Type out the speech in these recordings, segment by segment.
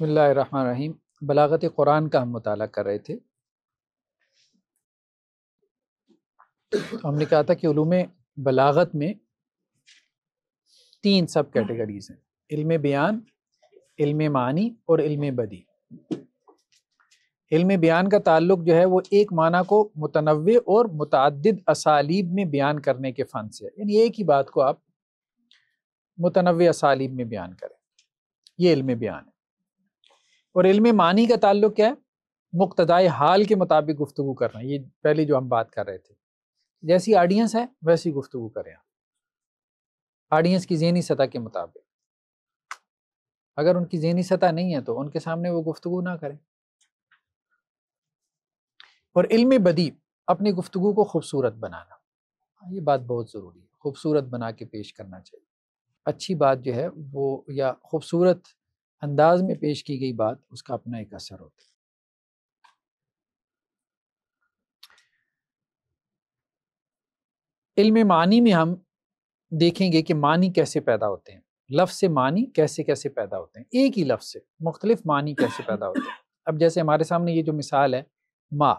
बसमीम बलागत कुरान का हम मुताल कर रहे थे तो हमने कहा था कि ूम बलागत में तीन सब कैटेगरीज हैं इल्म बयान इल्म मानी और इल्म बदी इल्म बयान का ताल्लुक जो है वो एक माना को मुतनव और मुतद असालीब में बयान करने के फ़न से है यानी एक ही बात को आप मुतनव असालीब में बयान करें ये इल्म बयान है और इल्म मानी का ताल्लुक क्या है मुख्तदाय हाल के मुताबिक गुफ्तु करना ये पहले जो हम बात कर रहे थे जैसी ऑडियंस है वैसी गुफ्तु करें आप ऑडियंस की जहनी सतह के मुताबिक अगर उनकी जहनी सतह नहीं है तो उनके सामने वो गुफ्तु ना करें और इल्म बदी अपनी गुफ्तु को खूबसूरत बनाना हाँ, ये बात बहुत ज़रूरी है खूबसूरत बना के पेश करना चाहिए अच्छी बात जो है वो या खूबसूरत अंदाज में पेश की गई बात उसका अपना एक असर होता है इल्म मानी में हम देखेंगे कि मानी कैसे पैदा होते हैं लफ्ज़ से मानी कैसे कैसे पैदा होते हैं एक ही लफ्ज़ से मुख्तलिफ मानी कैसे पैदा होते हैं अब जैसे हमारे सामने ये जो मिसाल है माँ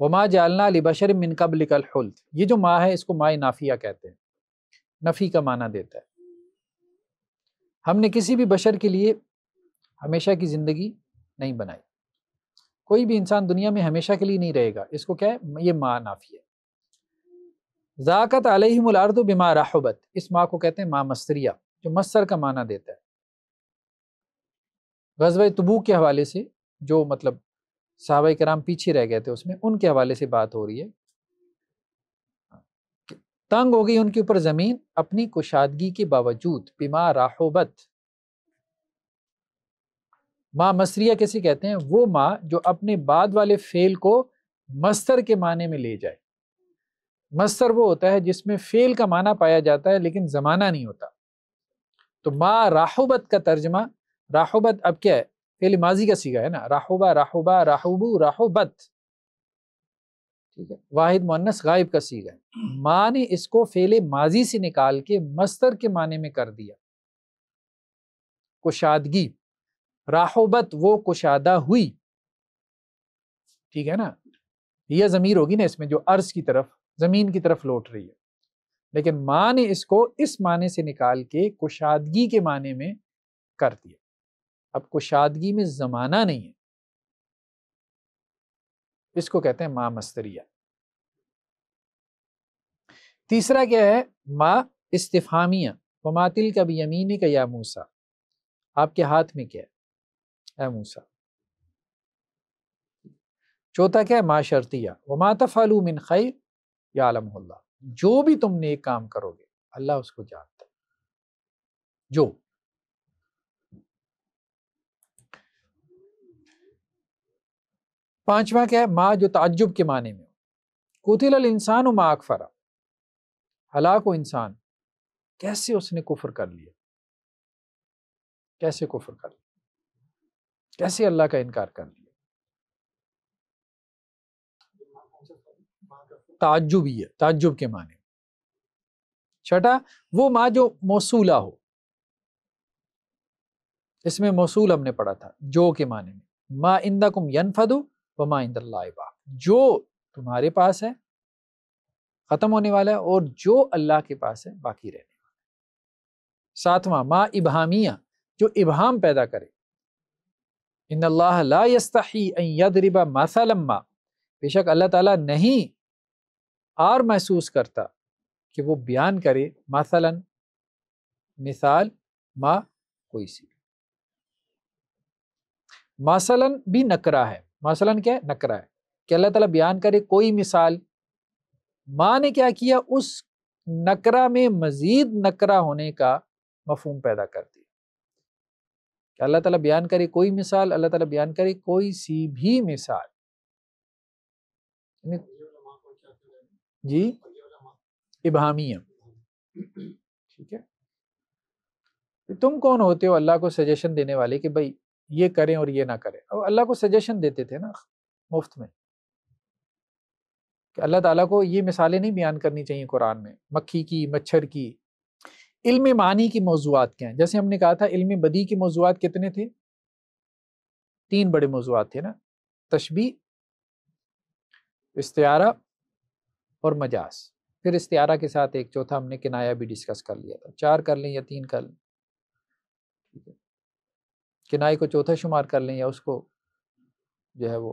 व माँ जालना अली बशर मिनकबलिकल हल्द ये जो माँ है इसको माए नाफिया कहते हैं नफ़ी का माना देता है हमने किसी भी बशर के लिए हमेशा की ज़िंदगी नहीं बनाई कोई भी इंसान दुनिया में हमेशा के लिए नहीं रहेगा इसको क्या है ये माँ नाफी है ज़ाकत आलहिमलार तो बिमा राहबत इस माँ को कहते हैं माँ मसरिया जो मस्सर का माना देता है गजब तबू के हवाले से जो मतलब साहब कराम पीछे रह गए थे उसमें उनके हवाले से बात हो रही है तंग हो गई उनके ऊपर जमीन अपनी कुशादगी के बावजूद बिमा राहोबत माँ मसरिया कैसे कहते हैं वो माँ जो अपने बाद वाले फेल को मस्तर के माने में ले जाए मस्तर वो होता है जिसमें फेल का माना पाया जाता है लेकिन जमाना नहीं होता तो माँ राहोबत का तर्जमा राहोबत अब क्या है फेल माजी का सीखा है ना राहोबा राहोबा राहोबू राहोबत ठीक है वाहिद मुन्नस गायब का सीगा है माँ ने इसको फेले माजी से निकाल के मस्तर के माने में कर दिया कुशादगी राहोबत वो कुशादा हुई ठीक है ना यह ज़मीर होगी ना इसमें जो अर्ज की तरफ ज़मीन की तरफ लौट रही है लेकिन माँ ने इसको इस माने से निकाल के कुशादगी के माने में कर दिया अब कुशादगी में ज़माना नहीं है इसको कहते हैं माँ मस्तरिया तीसरा क्या है माँ इस्तफामिया वमातिल का भी यमीन का या मूसा आपके हाथ में क्या है मूसा चौथा क्या है माँ शर्तिया वमात फालू मिन खैर या आलम जो भी तुम नेक काम करोगे अल्लाह उसको जानता है जो पांचवा क्या है माँ जो ताज्जुब के माने में कुतिल इंसान माँ अकफरा हलाक हो इंसान कैसे उसने कुफर कर लिया कैसे कुफर कर लिया कैसे अल्लाह का इनकार कर लिया ताजुब ही है ताजुब के माने छठा वो माँ जो मौसूला हो इसमें मौसूल हमने पढ़ा था जो के माने में माँ इंदा कुम फदू व माँ इंदा जो तुम्हारे पास है ख़त्म होने वाला है और जो अल्लाह के पास है बाकी रहने वाला सातवां माँ इबामिया जो इबहाम पैदा करे इन अल्लाह ला यदरिबा मसलम्मा बेशक अल्लाह ताला नहीं आर महसूस करता कि वो बयान करे मसलन मिसाल मा कोई सी मसलन भी नकरा है मसलन क्या है नकरा है कि अल्लाह ताला बयान करे कोई मिसाल माँ ने क्या किया उस नकरा में मजीद नकरा होने का मफहम पैदा कर दिया अल्लाह ताला बयान करे कोई मिसाल अल्लाह ताला बयान करे कोई सी भी मिसाल जी इबामिया ठीक है तो तुम कौन होते हो अल्लाह को सजेशन देने वाले कि भाई ये करें और ये ना करें अब अल्लाह को सजेशन देते थे ना मुफ्त में कि अल्लाह ताला को ये मिसालें नहीं बयान करनी चाहिए कुरान में मक्खी की मच्छर की इल्म मानी की मौजूद क्या हैं जैसे हमने कहा था इल्म बदी के मौजूद कितने थे तीन बड़े मौजूद थे ना तशबी इस्तारा और मजाज फिर इस्तारा के साथ एक चौथा हमने किनाया भी डिस्कस कर लिया था चार कर लें या तीन कर लें ठीक है किनाई को चौथा शुमार कर लें या उसको जो है वो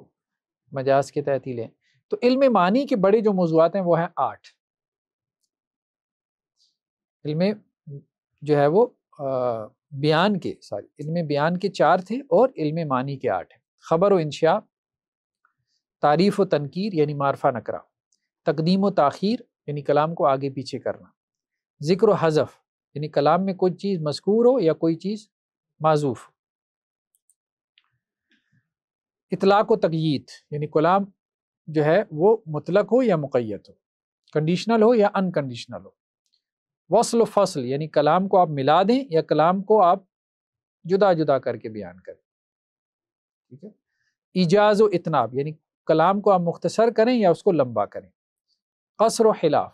मजाज के तहत ही लें तो इल्म मानी के बड़े जो मौजूद हैं वो हैं आठ इल्म जो है वो बयान के सॉरी इल्म बयान के चार थे और इल्म मानी के आठ हैं खबर व इंशा तारीफ़ व तनकीर यानी मारफा नकरा तकदीम व तखीर यानी कलाम को आगे पीछे करना ज़िक्र हज़फ़ यानी कलाम में कोई चीज़ मशकूर हो या कोई चीज़ माजूफ़ इतलाक व तगीत यानी कलाम जो है वो मुतलक हो या मुकैत हो कंडीशनल हो या अनकंडीशनल हो वसल फसल यानी कलाम को आप मिला दें या कलाम को आप जुदा जुदा करके बयान करें ठीक है इजाज़ इतनाब यानी कलाम को आप मुख्तसर करें या उसको लंबा करें कसर खिलाफ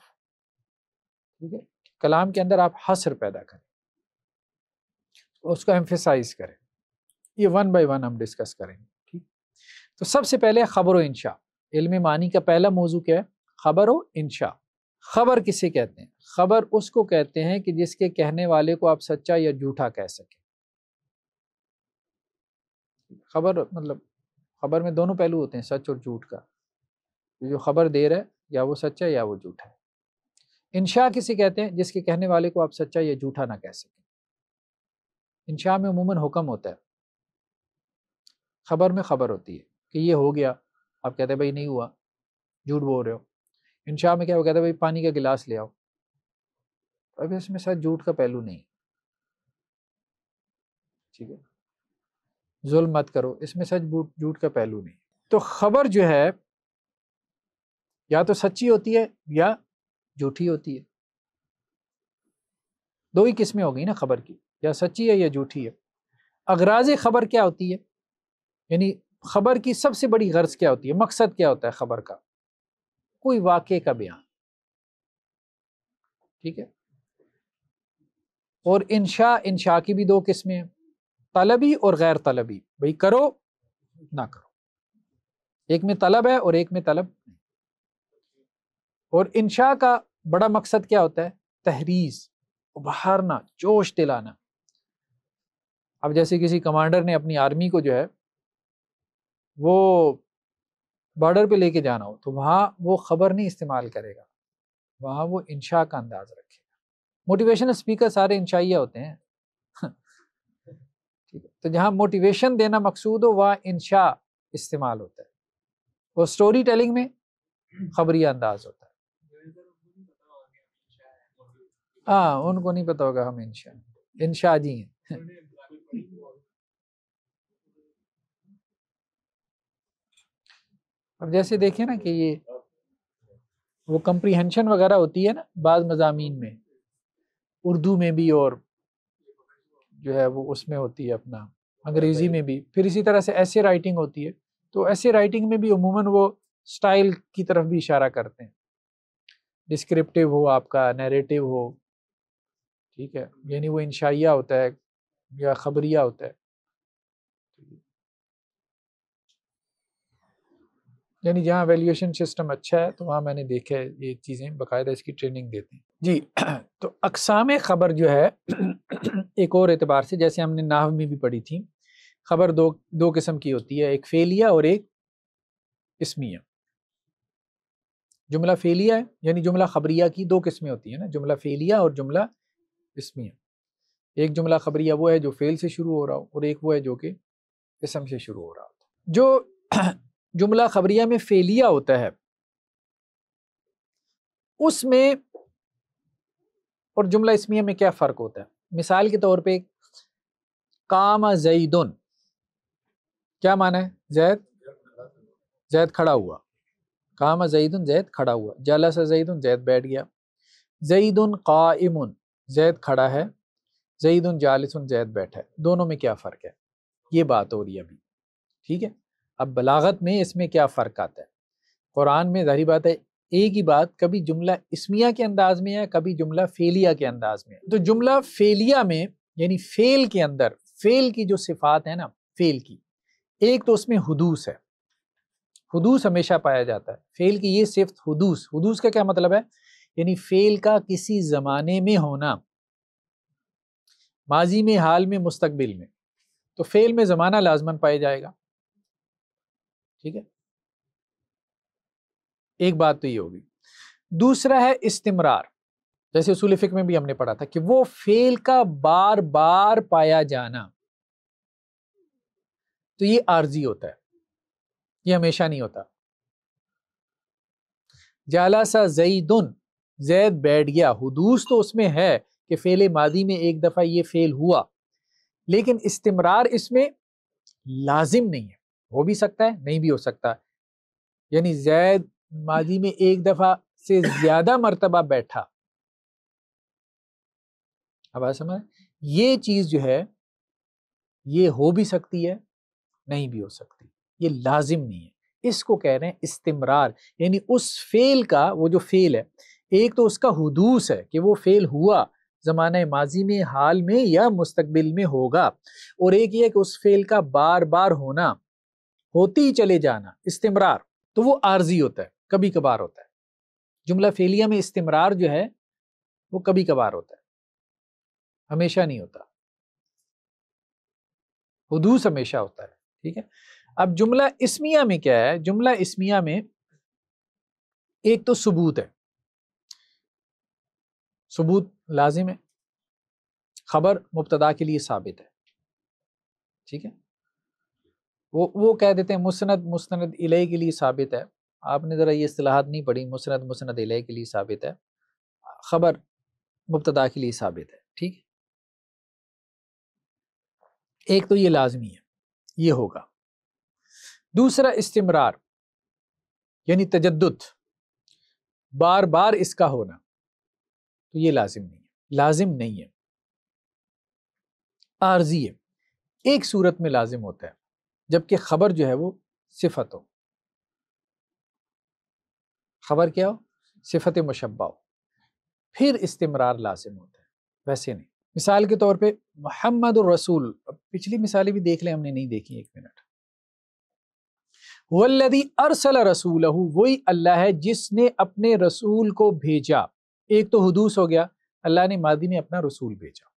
ठीक है कलाम के अंदर आप हसर पैदा करें उसको एम्फेसाइज करें ये वन बाय वन हम डिस्कस करेंगे ठीक तो सबसे पहले खबर इंशा इल्मी मानी का पहला मौजू क्या है खबर व इंशा खबर किसे कहते हैं खबर उसको कहते हैं कि जिसके कहने वाले को आप सच्चा या झूठा कह सकें खबर मतलब खबर में दोनों पहलू होते हैं सच और झूठ का जो खबर दे रहा है या वो सच्चा या वो झूठा है इंशा किसे कहते हैं जिसके कहने वाले को आप सच्चा या झूठा ना कह सकें इंशा में उमूमन हुक्म होता है खबर में खबर होती है कि ये हो गया आप कहते हैं भाई नहीं हुआ झूठ बोल रहे हो इंशा में क्या वो कहते हैं भाई पानी का गिलास ले आओ अब इसमें शायद झूठ का पहलू नहीं ठीक है जुल मत करो इसमें सच झूठ का पहलू नहीं तो खबर जो है या तो सच्ची होती है या झूठी होती है दो ही किस्में हो गई ना खबर की या सच्ची है या झूठी है अगराज खबर क्या होती है यानी खबर की सबसे बड़ी गर्ज क्या होती है मकसद क्या होता है खबर का कोई वाक्य का बयान ठीक है और इंशा इंशा की भी दो किस्में हैं तलबी और गैर तलबी भाई करो ना करो एक में तलब है और एक में तलब और इंशा का बड़ा मकसद क्या होता है तहरीज उभारना जोश दिलाना अब जैसे किसी कमांडर ने अपनी आर्मी को जो है वो बॉर्डर पे लेके जाना हो तो वहाँ वो ख़बर नहीं इस्तेमाल करेगा वहाँ वो इंशा का अंदाज रखेगा मोटिवेशनल स्पीकर सारे इंशाइया होते हैं ठीक है तो जहाँ मोटिवेशन देना मकसूद हो वहाँ इंशा इस्तेमाल होता है वो स्टोरी टेलिंग में खबरी अंदाज होता है हाँ उनको नहीं पता होगा हम इंशा इंशा जी हैं अब जैसे देखें ना कि ये वो कम्प्रीहेंशन वगैरह होती है ना बाज़ मजामी में उर्दू में भी और जो है वो उसमें होती है अपना अंग्रेज़ी में भी फिर इसी तरह से ऐसे राइटिंग होती है तो ऐसे राइटिंग में भी अमूमन वो स्टाइल की तरफ भी इशारा करते हैं डिस्क्रिप्टिव हो आपका नरेटिव हो ठीक है यानी वो इंशाइया होता है या खबरिया होता है यानी जहाँ वैल्यूएशन सिस्टम अच्छा है तो वहाँ मैंने देखा है ये चीज़ें बाकायदा इसकी ट्रेनिंग देते हैं जी तो अकसाम ख़बर जो है एक और एतबार से जैसे हमने नाव में भी पढ़ी थी ख़बर दो दो किस्म की होती है एक फेलिया और एक इसमिया जुमला फेलिया है यानी जुमला खबरिया की दो किस्में होती हैं ना जुमला फेलिया और जुमला इसमिया एक जुमला खबरिया वो है जो फेल से शुरू हो रहा हो और एक वो है जो कि इसम से शुरू हो रहा हो जो जुमला खबरिया में फेलिया होता है उसमें और जुमला इसमिया में क्या फ़र्क होता है मिसाल के तौर पे काम जईदन क्या माना है जैद जैद खड़ा हुआ काम जईदन जैद खड़ा हुआ जला सा जैद बैठ गया जईदन काइमुन जैद खड़ा है जईदन जालिसन जैद बैठा है दोनों में क्या फ़र्क है ये बात हो रही है अभी ठीक है अब बलागत में इसमें क्या फ़र्क आता है कुरान में जारी बात है एक ही बात कभी जुमला इसमिया के अंदाज में है कभी जुमला फेलिया के अंदाज में तो जुमला फेलिया में यानी फेल के अंदर फेल की जो सिफात है ना फेल की एक तो उसमें हदूस है हदूस हमेशा पाया जाता है फेल की ये सिफत हदूस हदूस का क्या मतलब है यानी फेल का किसी ज़माने में होना माजी में हाल में मुस्तबिल में तो फेल में ज़माना लाजमन पाया जाएगा ठीक है एक बात तो ये होगी दूसरा है इस्तेमरार जैसे उसूल में भी हमने पढ़ा था कि वो फेल का बार बार पाया जाना तो ये आर्जी होता है ये हमेशा नहीं होता जाला सा दुन जैद बैठ गया हदूस तो उसमें है कि फेले मादी में एक दफ़ा ये फेल हुआ लेकिन इस्तेमरार इसमें लाजिम नहीं है हो भी सकता है नहीं भी हो सकता यानी जैद माजी में एक दफा से ज्यादा मरतबा बैठा अब आज समझ ये चीज जो है ये हो भी सकती है नहीं भी हो सकती ये लाजिम नहीं है इसको कह रहे हैं इस्तेमरार यानी उस फेल का वो जो फेल है एक तो उसका हदूस है कि वो फेल हुआ ज़माना माजी में हाल में या मुस्तबिल में होगा और एक ये कि उस फेल का बार बार होना होते ही चले जाना इस्तेमरार तो वो आर्जी होता है कभी कभार होता है जुमला फेलिया में इस्तेमरार जो है वो कभी कभार होता है हमेशा नहीं होता हदूस हमेशा होता है ठीक है अब जुमला इसमिया में क्या है जुमला इसमिया में एक तो सबूत है सबूत लाजिम है खबर मुबतदा के लिए साबित है ठीक है वो वो कह देते हैं मुसनद मुस्ंद इले के लिए साबित है आपने ज़रा ये असलाहत नहीं पढ़ी मुस्ंद मुस्ंद इले के लिए साबित है ख़बर मुबतदा के लिए साबित है ठीक है एक तो ये लाजमी है ये होगा दूसरा इस्तेमरार यानी तजद बार बार इसका होना तो ये लाजिम नहीं है लाजिम नहीं है आर्जी है एक सूरत में लाजिम होता है जबकि खबर जो है वो सिफत हो खबर क्या हो सिफत मुशबा हो फिर इस्तेमरार लाजिम होता है वैसे नहीं मिसाल के तौर पे मोहम्मद रसूल पिछली मिसालें भी देख लें हमने नहीं देखी एक मिनट वल्लदी अरसल रसूल वही अल्लाह है जिसने अपने रसूल को भेजा एक तो हदूस हो गया अल्लाह ने मादी में अपना रसूल भेजा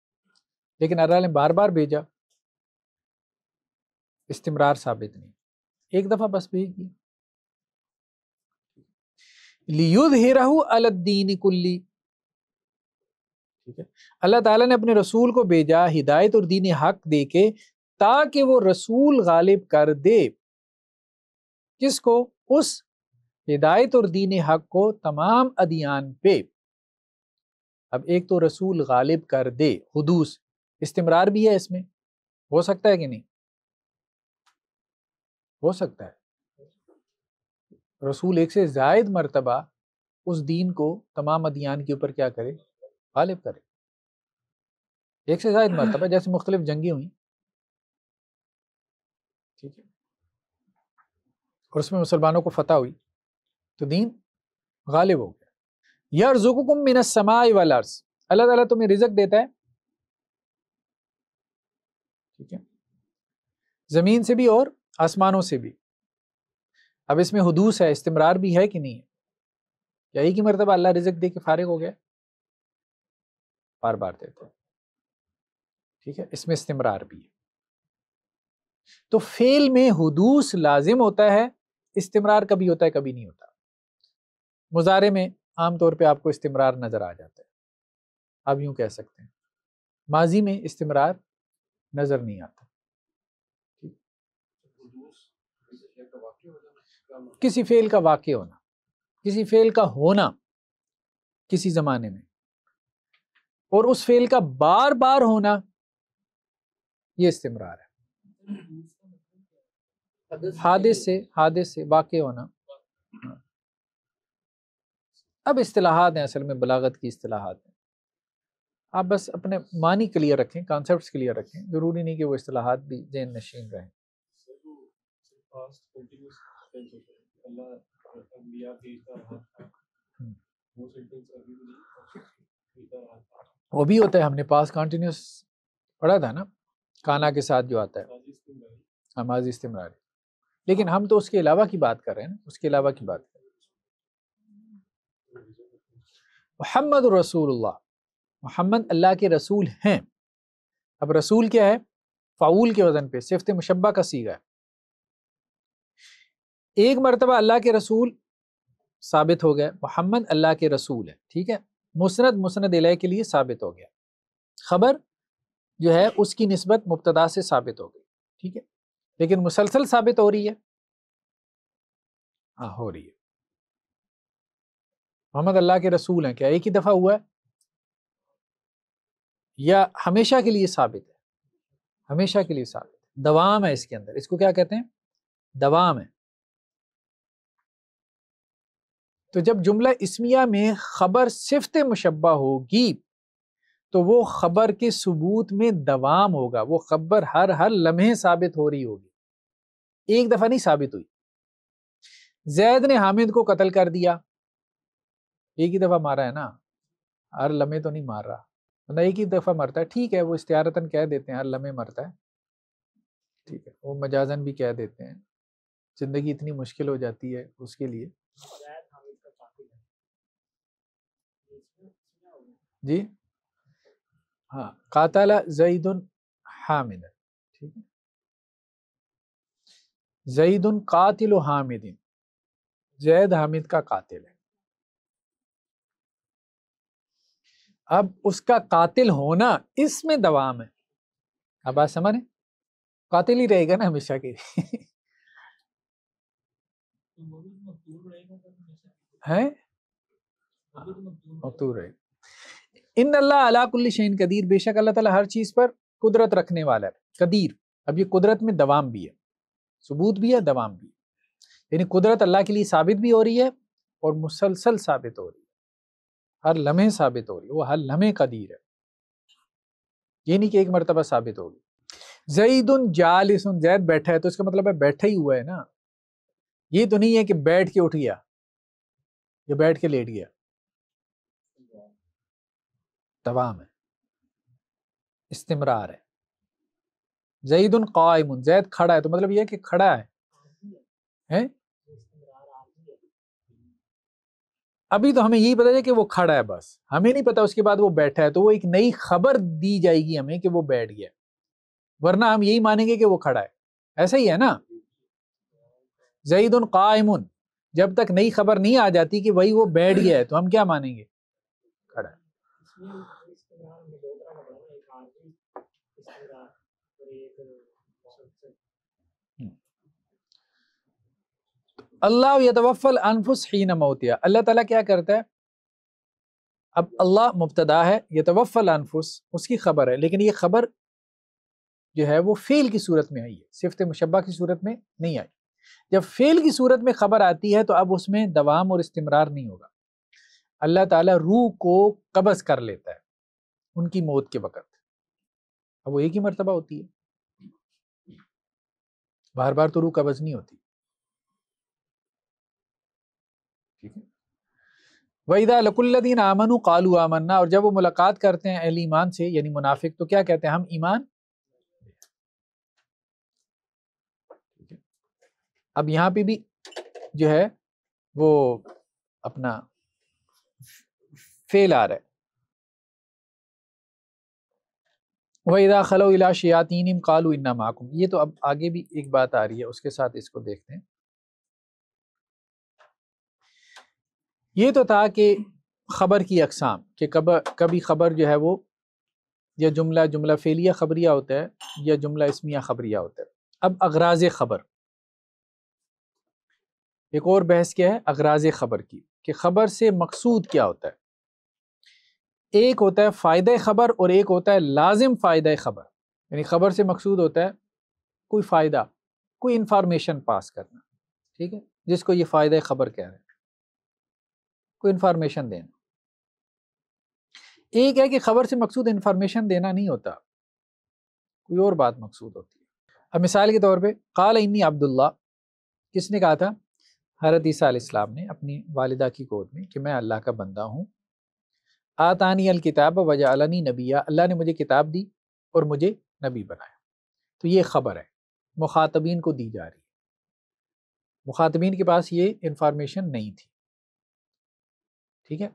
लेकिन अल्लाह ने बार बार भेजा इस्तेमरार साबित नहीं एक दफ़ा बस भेज दिया लियुद रहू अलद्दीन कुल्ली ठीक है अल्लाह ताला ने अपने रसूल को भेजा हिदायत और दीन हक दे के ताकि वो रसूल गालिब कर दे किसको उस हिदायत और दीन हक को तमाम अदियान पे अब एक तो रसूल गालिब कर दे हदूस इस्तेमरार भी है इसमें हो सकता है कि नहीं हो सकता है रसूल एक से जायद मरतबा उस दीन को तमाम अदियान के ऊपर क्या करे गालिब करे एक से जायद मरतबा जैसे मुख्तलिफ जंगी हुई ठीक है और उसमें मुसलमानों को फतेह हुई तो दीन गालिब हो गया यह अर्जुकुम मिन समाई वाल अर्स अल्लाह ताला तुम्हें रिजक देता है ठीक है ज़मीन से भी और आसमानों से भी अब इसमें हदूस है इस्तेमरार भी है कि नहीं है या एक ही मरतबा अल्लाह रिजक दे के फारिग हो गया बार बार देते ठीक है इसमें इस्तेमरार भी है तो फेल में हदूस लाजिम होता है इस्तेमरार कभी होता है कभी नहीं होता मुजारे में आमतौर पर आपको इस्तेमरार नज़र आ जाता है आप यूं कह सकते हैं माजी में इस्तेमरार नज़र नहीं आता किसी फेल का वाक्य होना किसी फेल का होना किसी ज़माने में और उस फेल का बार बार होना ये इस्तेमरार है हादिस से हादिस से वाक़ होना अब असलाहत हैं असल में बलागत की असलाहत हैं आप बस अपने मानी क्लियर रखें कॉन्सेप्ट क्लियर रखें ज़रूरी नहीं कि वो असलाहत भी जैन नशीन रहें वो भी होता है हमने पास कॉन्टिन्यूस पढ़ा था ना काना के साथ जो आता है नमाज हाँ, इस्तेमरारी लेकिन हम तो उसके अलावा की बात कर रहे हैं ना उसके अलावा की बात कर रहे हैं मोहम्मद रसूल मोहम्मद अल्लाह के रसूल हैं अब रसूल क्या है फ़ाउल के वज़न पे सिफ्त मुशबा का सीगा है एक मरतबा अल्लाह के रसूल साबित हो गए मोहम्मद अल्लाह के रसूल है ठीक है मुसनद मुसनद इलाह के लिए साबित हो गया खबर जो है उसकी नस्बत मुबतदा से साबित हो गई ठीक है लेकिन मुसलसल साबित हो रही है हाँ हो रही है मोहम्मद अल्लाह के रसूल हैं क्या एक ही दफ़ा हुआ है या हमेशा के लिए साबित है हमेशा के लिए साबित है दवाम है इसके अंदर इसको क्या कहते हैं दवाम है तो जब जुमला इसमिया में ख़बर सिफत मुशबा होगी तो वो ख़बर के सबूत में दवाम होगा वो ख़बर हर हर लम्हे साबित हो रही होगी एक दफ़ा नहीं साबित हुई जैद ने हामिद को कत्ल कर दिया एक ही दफ़ा मारा है ना हर लम्हे तो नहीं मार रहा वरना मतलब एक ही दफ़ा मरता है ठीक है वो इश्तारतन कह देते हैं हर लम्हे मरता है ठीक है वो मजाजन भी कह देते हैं ज़िंदगी इतनी मुश्किल हो जाती है उसके लिए जी हाँ कातला जईदन हामिद ठीक है जईदन कातिल हामिदिन जैद हामिद का कातिल है अब उसका कातिल होना इसमें दवाम है अब बात समझ कातिल ही रहेगा ना हमेशा के तो तो तो हैं? है मकतूर रहेगा इन अल्लाह अलाकुल्ल शहीन कदीर बेशक अल्लाह ताला हर चीज़ पर कुदरत रखने वाला है कदीर अब ये कुदरत में दवाम भी है सबूत भी है दवाम भी है यानी कुदरत अल्लाह के लिए साबित भी हो रही है और मुसलसल साबित हो रही है हर लम्हे साबित हो रही है वो हर लम्हे कदीर है ये नहीं कि एक मरतबा साबित होगी जईद उन जाल जैद बैठा है तो इसका मतलब है बैठा ही हुआ है ना ये तो नहीं है कि बैठ के उठ गया या बैठ के लेट गया दवाम है इस्तेमरार है जईद उन कायम जैद खड़ा है तो मतलब यह कि खड़ा है है? अभी तो हमें यही पता है कि वो खड़ा है बस हमें नहीं पता उसके बाद वो बैठा है तो वो एक नई खबर दी जाएगी हमें कि वो बैठ गया वरना हम यही मानेंगे कि वो खड़ा है ऐसा ही है ना जईद उन कायम जब तक नई खबर नहीं आ जाती कि वही वो बैठ गया है तो हम क्या मानेंगे खड़ा है अल्लाह यतवफ़ल अनफुस ही नमोतिया अल्लाह ताला क्या करता है अब अल्लाह मुबतदा है यतवफ़ल अनफुस उसकी खबर है लेकिन ये खबर जो है वो फेल की सूरत में आई है सिफत मुशबा की सूरत में नहीं आई जब फेल की सूरत में खबर आती है तो अब उसमें दवाम और इस्तेमरार नहीं होगा अल्लाह ताला रूह को कबज़ कर लेता है उनकी मौत के वक़्त अब वो एक ही मरतबा होती है बार बार तो रूह कबज़ नहीं होती वहीदा लकुल्लिन आमन कालू आमन्ना और जब वो मुलाकात करते हैं अहली ईमान से यानी मुनाफिक तो क्या कहते हैं हम ईमान अब यहाँ पे भी जो है वो अपना फेल आ रहा है वहीदा खलो इलाशियातीन शयातीन कालू इन्ना माकुम ये तो अब आगे भी एक बात आ रही है उसके साथ इसको देखते हैं ये तो था कि ख़बर की अकसाम कि कब कभी ख़बर जो है वो या जुमला जुमला फेलिया ख़बरिया होता है या जुमला इसमिया ख़बरिया होता है अब अगराज ख़बर एक और बहस क्या है अगराज ख़बर की कि ख़बर से मकसूद क्या होता है एक होता है फ़ायदे ख़बर और एक होता है लाजिम फ़ायदे ख़बर यानी ख़बर से मकसूद होता है कोई फ़ायदा कोई इन्फॉर्मेशन पास करना ठीक है जिसको ये फ़ायदे ख़बर कह रहे हैं को इन्फॉर्मेशन देना एक है कि खबर से मकसूद इन्फॉर्मेशन देना नहीं होता कोई और बात मकसूद होती है अब मिसाल के तौर पे काल इन्नी अब्दुल्ला किसने कहा था हरत ईसा ने अपनी वालदा की गोद में कि मैं अल्लाह का बंदा हूँ आतानी अल किताब अलानी नबिया अल्लाह ने मुझे किताब दी और मुझे नबी बनाया तो ये ख़बर है मुखातबीन को दी जा रही है मुखातबीन के पास ये इन्फॉर्मेशन नहीं थी ठीक है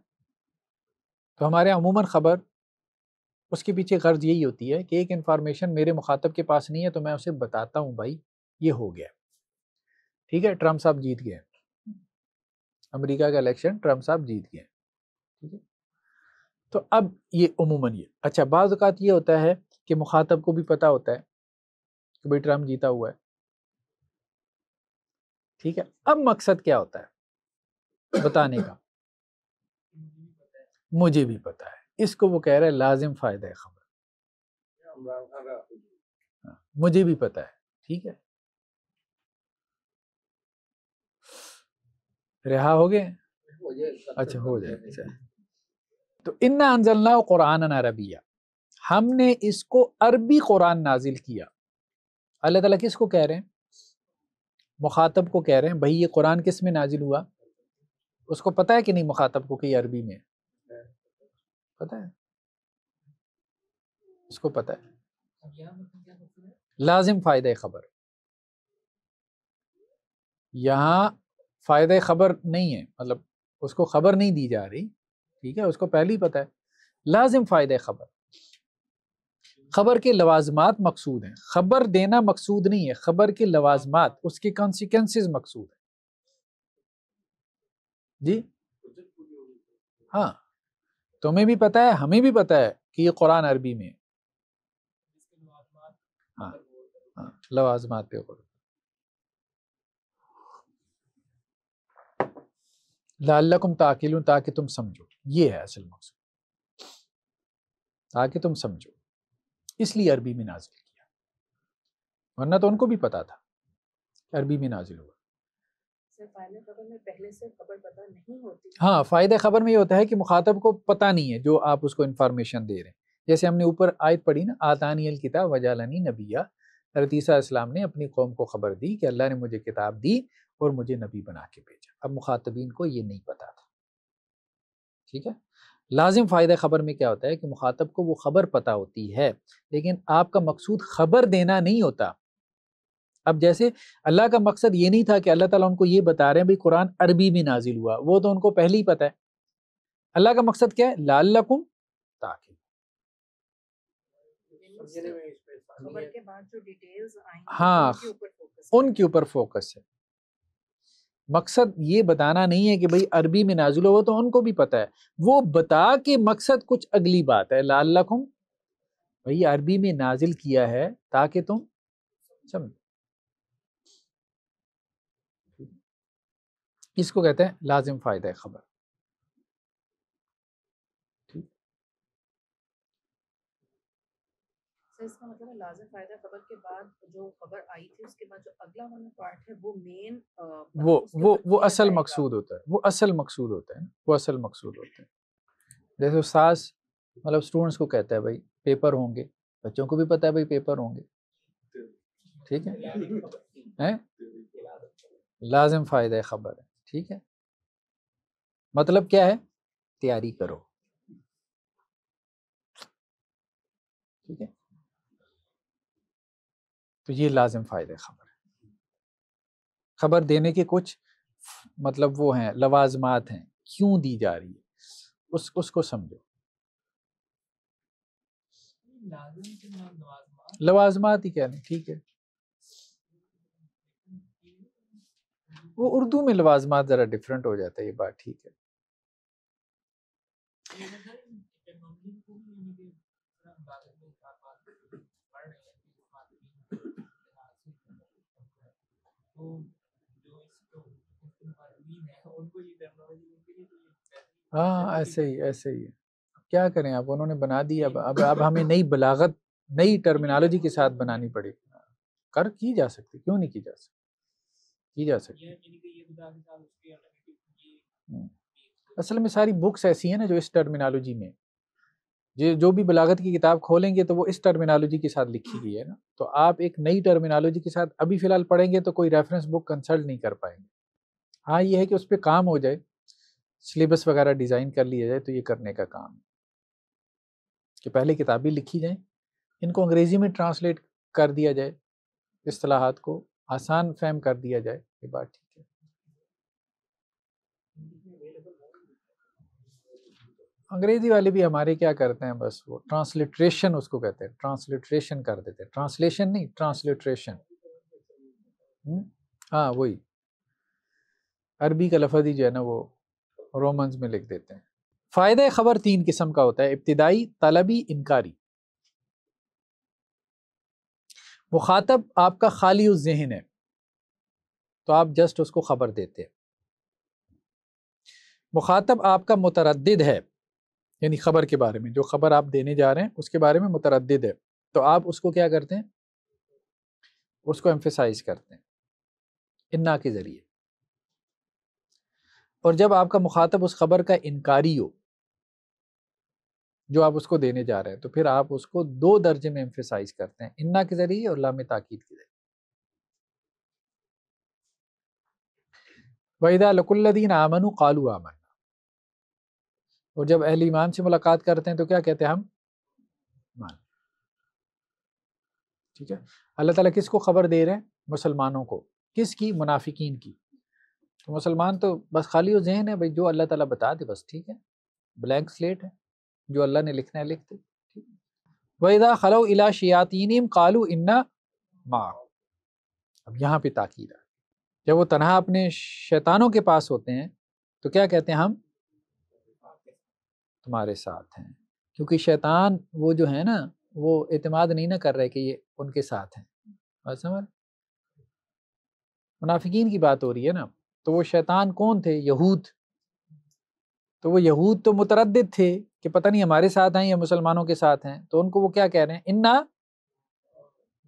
तो हमारे अमूमन ख़बर उसके पीछे गर्ज यही होती है कि एक इन्फॉर्मेशन मेरे मुखातब के पास नहीं है तो मैं उसे बताता हूँ भाई ये हो गया ठीक है ट्रम्प साहब जीत गए अमेरिका का इलेक्शन ट्रम्प साहब जीत गए ठीक है तो अब ये अमूमन ये अच्छा बाज़ ये होता है कि मुखातब को भी पता होता है कि भाई ट्रम्प जीता हुआ है ठीक है अब मकसद क्या होता है बताने का मुझे भी पता है इसको वो कह रहा है लाजिम फ़ायदा है खबर हाँ, मुझे भी पता है ठीक है रिहा हो गए अच्छा हो जाए अच्छा। तो इन्ना अनजलना कुरान अरबिया हमने इसको अरबी कुरान नाजिल किया अल्लाह ताला किसको कह रहे हैं मुखातब को कह रहे हैं भाई ये कुरान किस में नाजिल हुआ उसको पता है कि नहीं मुखातब को कि अरबी में पता है इसको पता है लाजिम फायदे ख़बर यहाँ फायदे ख़बर नहीं है मतलब उसको ख़बर नहीं दी जा रही ठीक है उसको पहले ही पता है लाजिम फायदे ख़बर ख़बर के लवाजमात मकसूद हैं ख़बर देना मकसूद नहीं है ख़बर के लवाजमात उसके कॉन्सिक्वेंसेस मकसूद हैं जी हाँ तुम्हें भी पता है हमें भी पता है कि ये कुरान अरबी में हाँ हाँ लवाजमात लाकुम ताकिल ताकि तुम समझो ये है असल मकसद ताकि तुम समझो इसलिए अरबी में नाजिल किया वरना तो उनको भी पता था अरबी में नाजिल हुआ तो हाँ फ़ायदा खबर में ये होता है कि मुखातब को पता नहीं है जो आप उसको इन्फॉर्मेशन दे रहे हैं जैसे हमने ऊपर आयत पढ़ी ना आतानी किताब वजालानी नबिया रतीसा इस्लाम ने अपनी कौम को खबर दी कि अल्लाह ने मुझे किताब दी और मुझे नबी बना के भेजा अब मुखातबीन को ये नहीं पता था ठीक है लाजिम फ़ायदा ख़बर में क्या होता है कि मुखातब को वो ख़बर पता होती है लेकिन आपका मकसूद ख़बर देना नहीं होता अब जैसे अल्लाह का मकसद ये नहीं था कि अल्लाह ताला उनको ये बता रहे हैं भाई कुरान अरबी में नाजिल हुआ वो तो उनको पहले ही पता है अल्लाह का मकसद क्या है लाल ताकि हाँ उनके ऊपर फोकस है मकसद ये बताना नहीं है कि भाई अरबी में नाजुल हुआ तो उनको भी पता है वो बता के मकसद कुछ अगली बात है लाल लाल्लाकुम भाई अरबी में नाजिल किया है ताकि तुम समझो इसको कहते हैं लाजिम फ़ायदा ख़बर इसका मतलब लाजिम फ़ायदा खबर के बाद जो खबर आई थी उसके बाद जो अगला मतलब मकसूद होता है वो असल मकसूद होता है वो असल मकसूद होता है जैसे मतलब स्टूडेंट्स को कहता है भाई पेपर होंगे बच्चों को भी पता है भाई पेपर होंगे ठीक है लाजिम फ़ायदा ख़बर है ठीक है मतलब क्या है तैयारी करो ठीक है तो ये लाजिम फायदे खबर खबर देने के कुछ मतलब वो हैं लवाजमात हैं क्यों दी जा रही है उस उसको समझो लवाजमात ही क्या नहीं ठीक है वो उर्दू में लवाजमात ज़रा डिफरेंट हो जाता है ये बात ठीक है हाँ ऐसे ही ऐसे ही क्या करें आप उन्होंने बना दी अब अब अब हमें नई बलागत नई टर्मिनोलॉजी के साथ बनानी पड़ेगी कर की जा सकती क्यों नहीं की जा सकती की जा सकती है असल में सारी बुक्स ऐसी हैं ना जो इस टर्मिनोलॉजी में जो जो भी बलागत की किताब खोलेंगे तो वो इस टर्मिनोलॉजी के साथ लिखी गई है ना तो आप एक नई टर्मिनोलॉजी के साथ अभी फ़िलहाल पढ़ेंगे तो कोई रेफरेंस बुक कंसल्ट नहीं कर पाएंगे हाँ ये है कि उस पर काम हो जाए सिलेबस वगैरह डिज़ाइन कर लिया जाए तो ये करने का काम है कि पहले किताबें लिखी जाए इनको अंग्रेज़ी में ट्रांसलेट कर दिया जाए असलाहत को आसान फ्रेम कर दिया जाए ये बात ठीक है अंग्रेजी वाले भी हमारे क्या करते हैं बस वो ट्रांसलिट्रेशन उसको कहते हैं ट्रांसलिट्रेशन कर देते हैं ट्रांसलेशन नहीं ट्रांसलिट्रेशन हाँ वही अरबी का लफज ही जो है ना वो रोमन्स में लिख देते हैं फायदे खबर तीन किस्म का होता है इब्तदाई तलबी इनकारी मुखातब आपका खाली उस जहन है तो आप जस्ट उसको ख़बर देते हैं मुखातब आपका मुतरद है यानी ख़बर के बारे में जो ख़बर आप देने जा रहे हैं उसके बारे में मुतरद है तो आप उसको क्या करते हैं उसको एम्फेसाइज करते हैं इन्ना के ज़रिए और जब आपका मुखातब उस ख़बर का इनकारी हो जो आप उसको देने जा रहे हैं तो फिर आप उसको दो दर्जे में एम्फेसाइज करते हैं इन्ना के जरिए और लाम ताकीद के जरिए वहीदा लकुल्लदीन आमन कालू आमन और जब अहल ईमान से मुलाकात करते हैं तो क्या कहते हैं हम मान ठीक है अल्लाह ताला किसको खबर दे रहे हैं मुसलमानों को किसकी मुनाफिकीन की तो मुसलमान तो बस खाली वो जहन है भाई जो अल्लाह ताला बता दे बस ठीक है ब्लैंक स्लेट है जो अल्लाह ने लिखना है लिखते वैदा खलो इला कालू इन्ना मा अब यहाँ पे ताकीद है जब वो तनहा अपने शैतानों के पास होते हैं तो क्या कहते हैं हम तुम्हारे साथ हैं क्योंकि शैतान वो जो है ना वो एतमाद नहीं ना कर रहे कि ये उनके साथ हैं बात समझ मुनाफिकीन की बात हो रही है ना तो वो शैतान कौन थे यहूद तो वो यहूद तो मुतरद थे कि पता नहीं हमारे साथ हैं या मुसलमानों के साथ हैं तो उनको वो क्या कह रहे हैं इन्ना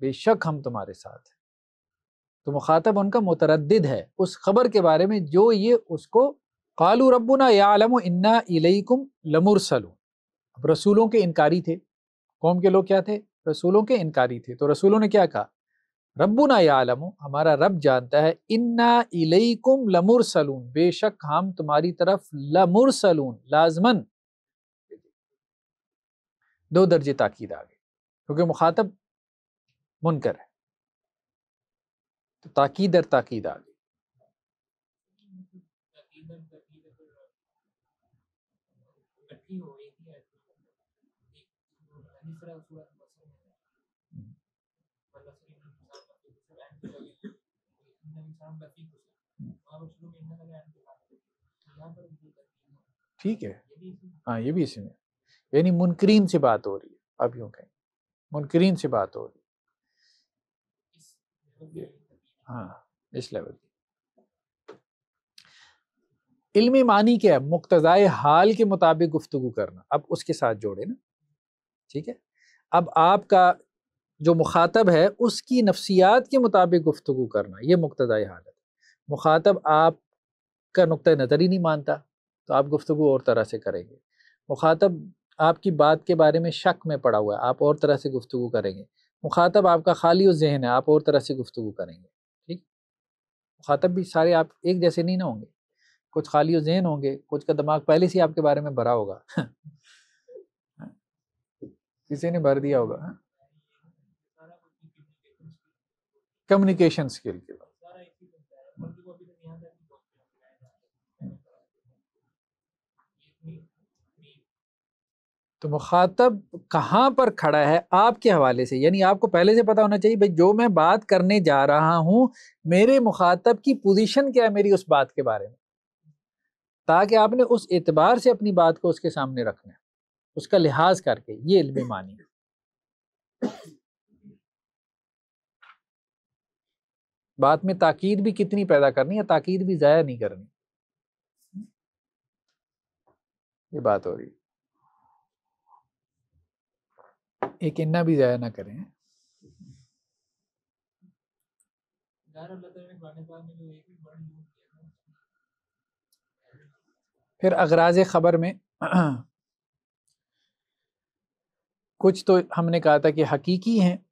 बेशक हम तुम्हारे साथ हैं तो मुखातब उनका मुतरद है उस खबर के बारे में जो ये उसको कालू रबुना यालम इन्ना इलईकुम लमुरसलू अब रसूलों के इनकारी थे कौम के लोग क्या थे रसूलों के इनकारी थे तो रसूलों ने क्या कहा रब्बुना यालमु हमारा रब जानता है इन्ना इलैकुम लमुर सलून बेशक हम तुम्हारी तरफ लमुर सलून लाजमन दो दर्जे ताकीद आ गए क्योंकि मुखातब मुनकर है तो ताकीद और ताकीद आ गई पूरा ठीक है हाँ ये भी इसी में यानी मुनकरीन से बात हो रही है अब यूं कहें मुनकरीन से बात हो रही है हाँ इस लेवल की इल्मी मानी क्या है मुक्तज़ाए हाल के मुताबिक गुफ्तु करना अब उसके साथ जोड़े ना ठीक है अब आपका जो मुखातब है उसकी नफसियात के मुताबिक गुफ्तु करना ये मुक्तदाई हालत है मुखातब आप का नुक़ नज़र ही नहीं मानता तो आप गुफ्तु और तरह से करेंगे मुखातब आपकी बात के बारे में शक में पड़ा हुआ है आप और तरह से गुफ्तु करेंगे मुखातब आपका खाली और जहन है आप और तरह से गुफ्तु करेंगे ठीक मुखातब भी सारे आप एक जैसे नहीं ना होंगे कुछ खाली और जहन होंगे कुछ का दिमाग पहले से आपके बारे में भरा होगा हाँ। किसी ने भर दिया होगा हाँ। कम्युनिकेशन स्किल की बात तो मुखातब कहाँ पर खड़ा है आपके हवाले से यानी आपको पहले से पता होना चाहिए भाई जो मैं बात करने जा रहा हूँ मेरे मुखातब की पोजीशन क्या है मेरी उस बात के बारे में ताकि आपने उस एतबार से अपनी बात को उसके सामने रखना है उसका लिहाज करके ये इल्मी मानी बात में ताकीद भी कितनी पैदा करनी है ताकीद भी ज़ाया नहीं करनी ये बात हो रही है एक इन्ना भी ज़ाया ना करें फिर अगराज ख़बर में कुछ तो हमने कहा था कि हकीकी हैं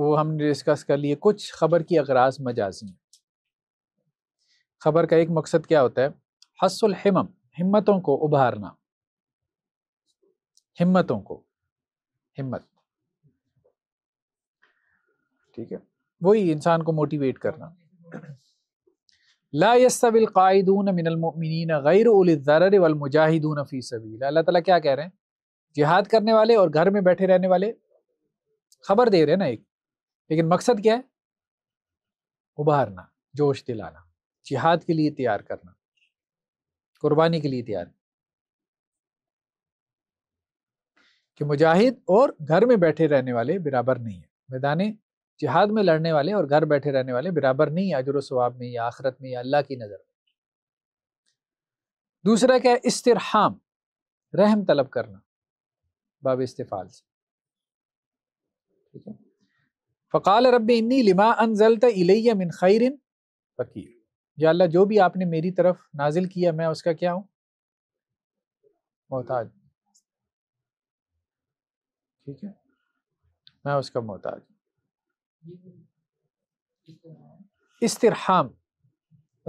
वो हमने डिस्कस कर लिए कुछ खबर की अगराज मजाजी खबर का एक मकसद क्या होता है हसल हिम्मतों को उभारना हिम्मतों को हिम्मत ठीक है वही इंसान को मोटिवेट करना ला यस्तविल गैर उलर वल फी सभी अल्लाह तला क्या कह रहे हैं जिहाद करने वाले और घर में बैठे रहने वाले खबर दे रहे हैं ना एक लेकिन मकसद क्या है उभारना जोश दिलाना जिहाद के लिए तैयार करना कुर्बानी के लिए तैयार कि मुजाहिद और घर में बैठे रहने वाले बराबर नहीं है मैदान जिहाद में लड़ने वाले और घर बैठे रहने वाले बराबर नहीं है अजर स्वाब में या आखरत में या अल्लाह की नज़र में दूसरा क्या है इस्तिरहाम रहम तलब करना बाब इस्तेफाल से ठीक है फ़काल रब इन्नी लिमा अनजलत इलैया मिन खैरिन फ़कीर या अल्लाह जो भी आपने मेरी तरफ नाजिल किया मैं उसका क्या हूँ मोहताज ठीक है मैं उसका मोहताज इस्तिरहाम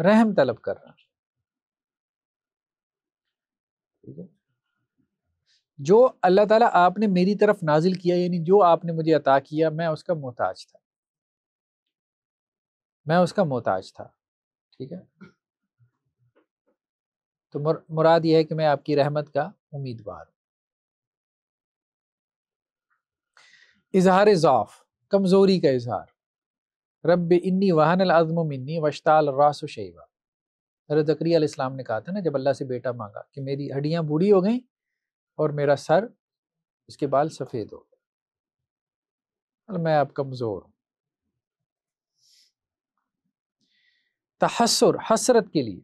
रहम तलब कर रहा ठीक है जो अल्लाह ताला आपने मेरी तरफ नाजिल किया यानी जो आपने मुझे अता किया मैं उसका मोहताज था मैं उसका मोहताज था ठीक है तो मुर, मुराद यह है कि मैं आपकी रहमत का उम्मीदवार हूं इजहार जौफ कमज़ोरी का इजहार रब इन्नी वाहन अज़म मिन्नी वशताल रासु शैवा हजरत जकरी ने कहा था ना जब अल्लाह से बेटा मांगा कि मेरी हड्डियां बूढ़ी हो गई और मेरा सर उसके बाल सफ़ेद हो गए और मैं अब कमज़ोर हूं तहसर हसरत के लिए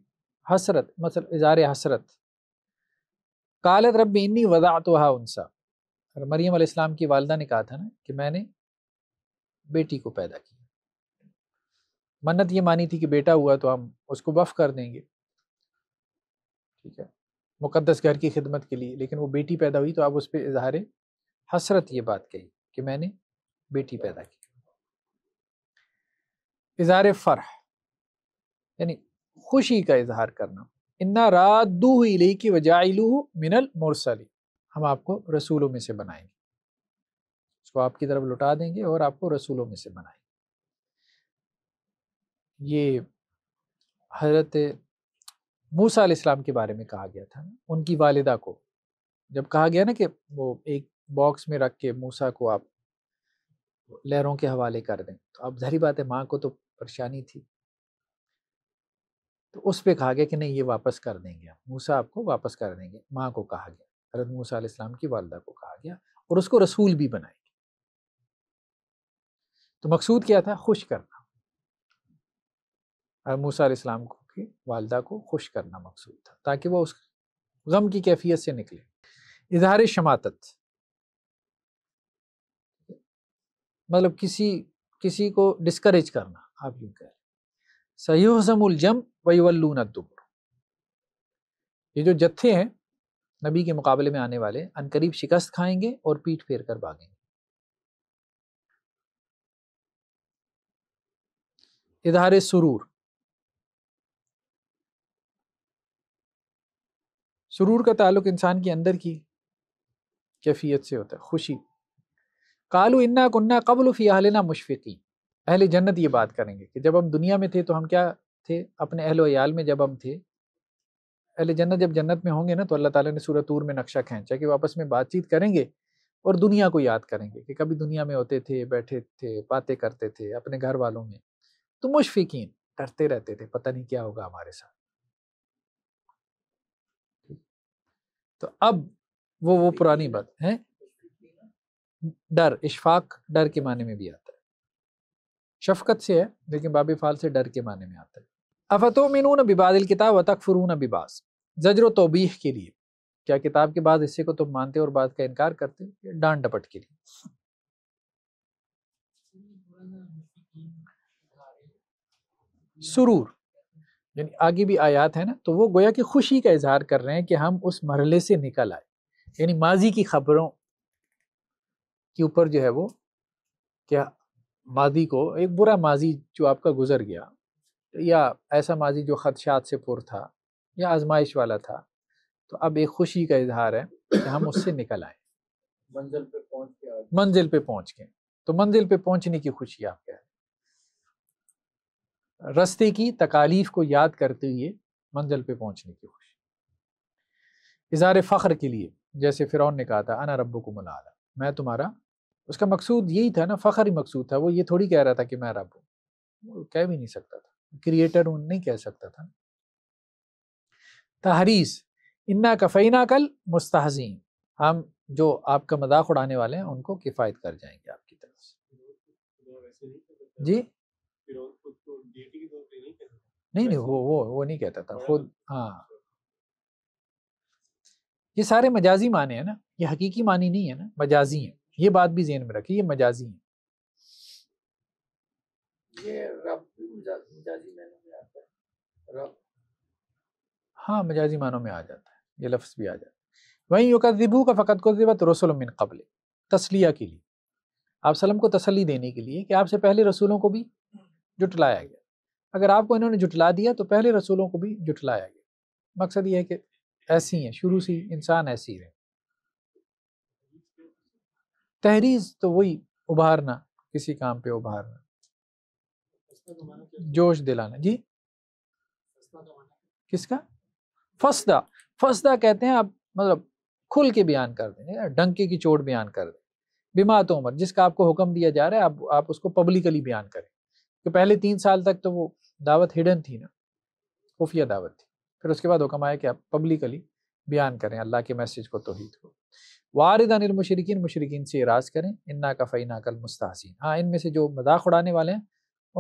हसरत मतलब इजार हसरत कालत रब इन्नी वज़ा तो हा उनसा और मरियम इस्लाम की वालदा ने कहा था ना कि मैंने बेटी को पैदा किया मन्नत ये मानी थी कि बेटा हुआ तो हम उसको वफ़ कर देंगे ठीक है मुक़दस घर की खिदमत के लिए लेकिन वो बेटी पैदा हुई तो आप उस पर इजहार हसरत ये बात कही कि मैंने बेटी पैदा की इजहार फरह यानी खुशी का इजहार करना इन्ना रादू ले की वजाइलू मिनल मोरसली हम आपको रसूलों में से बनाएंगे उसको आपकी तरफ लुटा देंगे और आपको रसूलों में से बनाएंगे ये हजरत मूसा इस्लाम के बारे में कहा गया था उनकी वालिदा को जब कहा गया ना कि वो एक बॉक्स में रख के मूसा को आप लहरों के हवाले कर दें तो अब जहरी बात है माँ को तो परेशानी थी तो उस पर कहा गया कि नहीं ये वापस कर देंगे मूसा आपको वापस कर देंगे माँ को कहा गया हरत मूसा इस्लाम की वालदा को कहा गया और उसको रसूल भी बनाएंगे तो मकसूद क्या था खुश करना हर मूसा इस्लाम को उसके वालदा को खुश करना मकसूद था ताकि वह उस गम की कैफियत से निकले इजहार शमातत मतलब किसी किसी को डिस्करेज करना आप यूँ कह सयुहसमुलजम वल्लून दुबर ये जो जत्थे हैं नबी के मुकाबले में आने वाले अनकरीब शिकस्त खाएंगे और पीठ फेर कर भागेंगे इधार सुरूर सुरूर का ताल्लुक इंसान के अंदर की कैफियत से होता है खुशी कालू इन्ना कुन्ना कबल फ़ी अहलना मुशफ़ी अहल जन्नत ये बात करेंगे कि जब हम दुनिया में थे तो हम क्या थे अपने अहल अयाल में जब हम थे अहल जन्नत जब जन्नत में होंगे ना तो अल्लाह ताला ने सूरत तूर में नक्शा खींचा कि वापस में बातचीत करेंगे और दुनिया को याद करेंगे कि कभी दुनिया में होते थे बैठे थे बातें करते थे अपने घर वालों में तो मुशफ़िकीन डरते रहते थे पता नहीं क्या होगा हमारे साथ तो अब वो वो पुरानी बात है डर इशफाक डर के माने में भी आता है शफकत से है लेकिन बाबी फाल से डर के माने में आता है अफतो मिनून बिबादिल किताब व तकफरून बिबास जजर तोबीह के लिए क्या किताब के बाद हिस्से को तुम मानते हो और बात का इनकार करते हो डांड डपट के लिए सुरूर यानी आगे भी आयात है ना तो वो गोया कि खुशी का इजहार कर रहे हैं कि हम उस मरहले से निकल आए यानी माजी की खबरों के ऊपर जो है वो क्या माजी को एक बुरा माजी जो आपका गुजर गया या ऐसा माजी जो खदशात से पुर था या आजमाइश वाला था तो अब एक खुशी का इजहार है कि हम उससे निकल आए मंजिल पे पहुंच के मंजिल पे पहुंच के तो मंजिल पे पहुंचने की खुशी आप कह रस्ते की तकालीफ को याद करते हुए मंजिल पे पहुंचने की खुशी इज़ार फ़ख्र के लिए जैसे फ़िरौन ने कहा था अना रबू को मलाला मैं तुम्हारा उसका मकसूद यही था ना फ़ख्र ही मकसूद था वो ये थोड़ी कह रहा था कि मैं रब हूँ कह भी नहीं सकता था क्रिएटर हूँ नहीं कह सकता था तहरीस इन्ना कफ़ीना कल मुस्तहजीन हम जो आपका मजाक उड़ाने वाले हैं उनको किफ़ायत कर जाएंगे आपकी तरफ से जी तो नहीं नहीं वो वो वो नहीं कहता था खुद हाँ ये सारे मजाजी माने हैं ना ये हकीकी मानी नहीं है ना मजाजी हैं ये बात भी जेन में रखी ये मजाजी हैं ये रब मजाजी मानों में आता है रब हाँ मजाजी मानों में आ जाता है ये लफ्ज़ भी आ जाता है वहीं यो का फ़कत को दिबत मिन कबले तसलिया के लिए आप सलम को तसली देने के लिए कि आपसे पहले रसूलों को भी जुटलाया गया अगर आपको इन्होंने जुटला दिया तो पहले रसूलों को भी जुटलाया गया मकसद ये है कि ऐसी हैं शुरू से इंसान ऐसी रहे तहरीज तो वही उभारना किसी काम पे उभारना जोश दिलाना जी किसका फसदा फसदा कहते हैं आप मतलब खुल के बयान कर दें डंके की चोट बयान कर दें बीमा तो उम्र जिसका आपको हुक्म दिया जा रहा है आप आप उसको पब्लिकली बयान करें तो पहले तीन साल तक तो वो दावत हिडन थी ना खुफिया दावत थी फिर उसके बाद हुक्म आया कि आप पब्लिकली बयान करें अल्लाह के मैसेज को तोहहीद को वारद अनिल मुशरकिन मुशरकिन से इराज करें इन्ना का फ़ैना कल मुस्तासिन हाँ इनमें से जो मजाक उड़ाने वाले हैं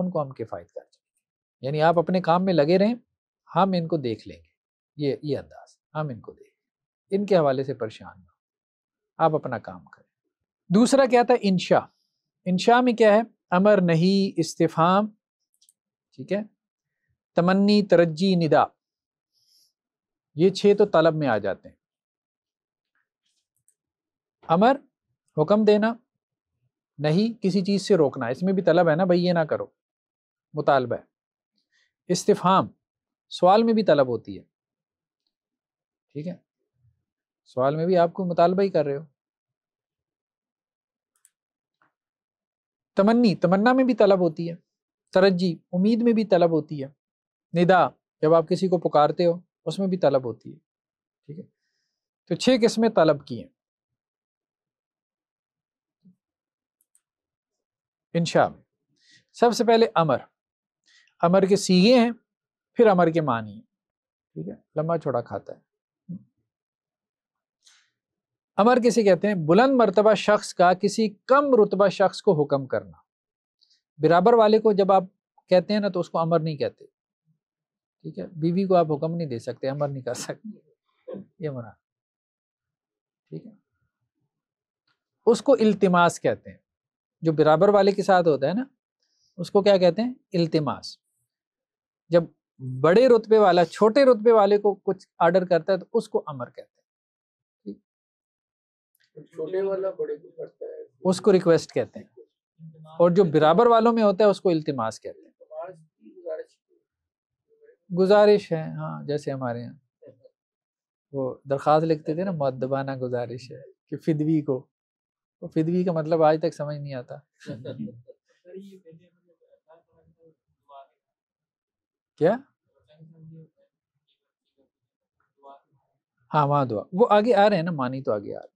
उनको हम किफ़ायत कर दें यानी आप अपने काम में लगे रहें हम इनको देख लेंगे ये ये अंदाज हम इनको देख इनके हवाले से परेशान ना आप अपना काम करें दूसरा क्या था इनशा इनशा में क्या है अमर नहीं इस्तेफाम ठीक है तमन्नी तरजी निदा ये छः तो तलब में आ जाते हैं अमर हुक्म देना नहीं किसी चीज़ से रोकना इसमें भी तलब है ना भाई ये ना करो मुतालबा है इस्तेफाम सवाल में भी तलब होती है ठीक है सवाल में भी आपको मुतालबा ही कर रहे हो तमन्नी तमन्ना में भी तलब होती है तरजी उम्मीद में भी तलब होती है निदा जब आप किसी को पुकारते हो उसमें भी तलब होती है ठीक है तो छह किस्में तलब की हैं इंशा सबसे पहले अमर अमर के सीगे हैं फिर अमर के मानी ठीक है लंबा छोड़ा खाता है अमर किसे कहते हैं बुलंद मरतबा शख्स का किसी कम रुतबा शख्स को हुक्म करना बराबर वाले को जब आप कहते हैं ना तो उसको अमर नहीं कहते ठीक है बीवी को आप हुक्म नहीं दे सकते अमर नहीं कर सकते ये मना ठीक है उसको इल्तिमास कहते हैं जो बराबर वाले के साथ होता है ना उसको क्या कहते हैं इल्तिमास जब बड़े रुतबे वाला छोटे रुतबे वाले को कुछ आर्डर करता है तो उसको अमर कहते हैं छोटे वाला बड़े को करता है तो उसको रिक्वेस्ट कहते हैं और जो बराबर वालों में होता है उसको इल्तिमास कहते हैं गुजारिश है हाँ जैसे हमारे यहाँ वो दरख्वास्त लिखते थे ना मदबाना गुजारिश है कि फिदवी को तो फिदवी का मतलब आज तक समझ नहीं आता क्या हाँ वहाँ दुआ वो आगे आ रहे हैं ना मानी तो आगे आ रहे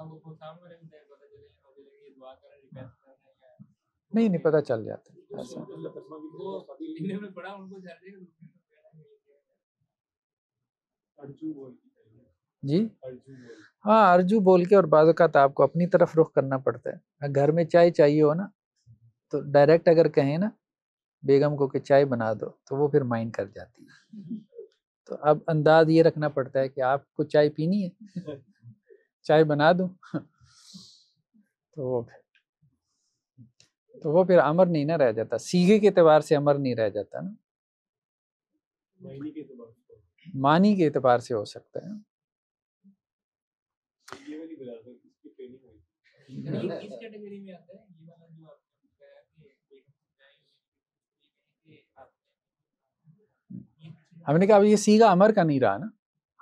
नहीं नहीं पता चल जाता तो ऐसा मतलब जी हाँ अर्जू बोल के और बाद तो आपको अपनी तरफ रुख करना पड़ता है घर में चाय चाहिए हो ना तो डायरेक्ट अगर कहें ना बेगम को कि चाय बना दो तो वो फिर माइंड कर जाती है तो अब अंदाज ये रखना पड़ता है कि आपको चाय पीनी है चाय बना दूं तो वो तो वो फिर अमर नहीं ना रह जाता सीगे के एतबार से अमर नहीं रह जाता ना मानी के एतबार से हो सकता है हमने कहा अभी ये सीगा अमर का नहीं रहा ना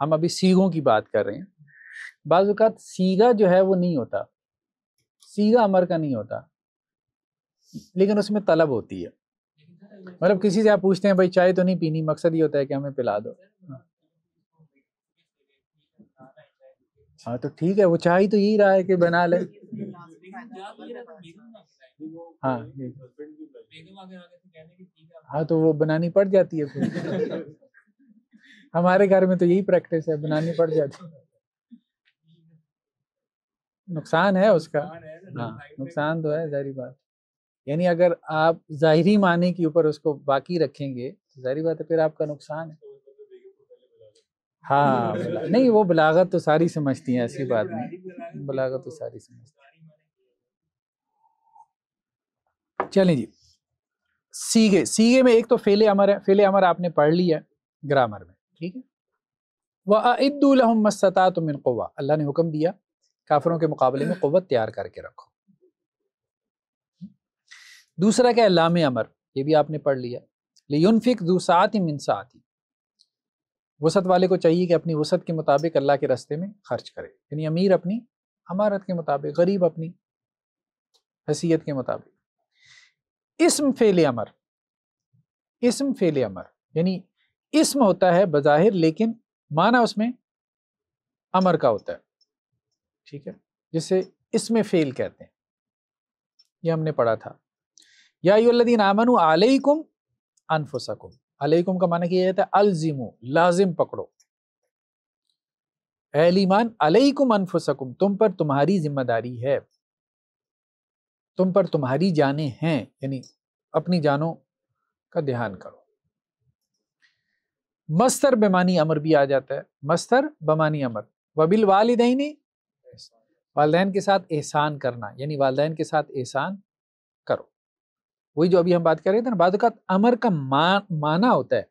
हम अभी सीगों की बात कर रहे हैं बाज़ात सीगा जो है वो नहीं होता सीगा अमर का नहीं होता लेकिन उसमें तलब होती है मतलब किसी से आप पूछते हैं भाई चाय तो नहीं पीनी मकसद ये होता है कि हमें पिला दो हाँ, हाँ तो ठीक है वो चाय तो यही रहा है कि बना ले हाँ हाँ तो वो बनानी पड़ जाती है फिर हमारे घर में तो यही प्रैक्टिस है बनानी पड़ जाती है नुकसान है उसका तो हाँ नुकसान तो है जारी बात यानी अगर आप जाहरी माने के ऊपर उसको बाकी रखेंगे तो बात है फिर आपका नुकसान है हाँ नहीं वो बलागत तो सारी समझती है ऐसी बात नहीं बलागत तो, तो सारी समझती है चलें जी सीगे सीगे में एक तो फेले अमर है फेले अमर आपने पढ़ लिया ग्रामर में ठीक है वह अद्दुल तो मिनकवा अल्लाह ने हुक्म दिया काफिरों के मुकाबले में क़वत तैयार करके रखो दूसरा क्या लाम अमर ये भी आपने पढ़ लिया लियनफिक दूसात ही मिनसात ही वसत वाले को चाहिए कि अपनी वसत के मुताबिक अल्लाह के रस्ते में खर्च करे यानी अमीर अपनी अमारत के मुताबिक गरीब अपनी हसीियत के मुताबिक इसम फेल अमर इसम फेल अमर यानी इसम होता है बज़ाहिर लेकिन माना उसमें अमर का होता है ठीक है जिसे इसमें फेल कहते हैं ये हमने पढ़ा था यादी आमनु आलकुम अनफुसकुम अलैकुम का माना किया जाता है अलजिमो लाजिम पकड़ो एलिमान अलैकुम अनफुसकुम तुम पर तुम्हारी जिम्मेदारी है तुम पर तुम्हारी जाने हैं यानी अपनी जानों का ध्यान करो मस्तर बेमानी अमर भी आ जाता है मस्तर बमानी अमर वबिल वालदेनी वालदेन के साथ एहसान करना यानी वालदेन के साथ एहसान करो वही जो अभी हम बात कर रहे थे ना बाद अमर का मा, माना होता है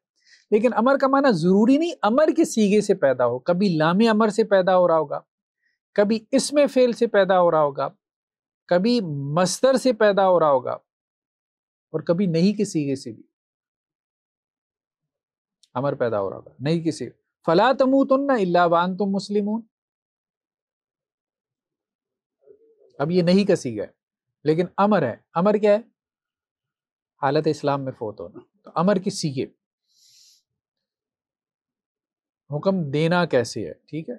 लेकिन अमर का माना ज़रूरी नहीं अमर के सीगे से पैदा हो कभी लामे अमर से पैदा हो रहा होगा कभी इसमें फेल से पैदा हो रहा होगा कभी मस्तर से पैदा हो रहा होगा और कभी नहीं के सीगे से भी अमर पैदा हो रहा होगा नहीं किसी फला तमूतुन्ना ना वान तुम मुस्लिमून अब ये नहीं कसी गए लेकिन अमर है अमर क्या है हालत इस्लाम में फोत होना तो अमर की सीए हुक्म देना कैसे है ठीक है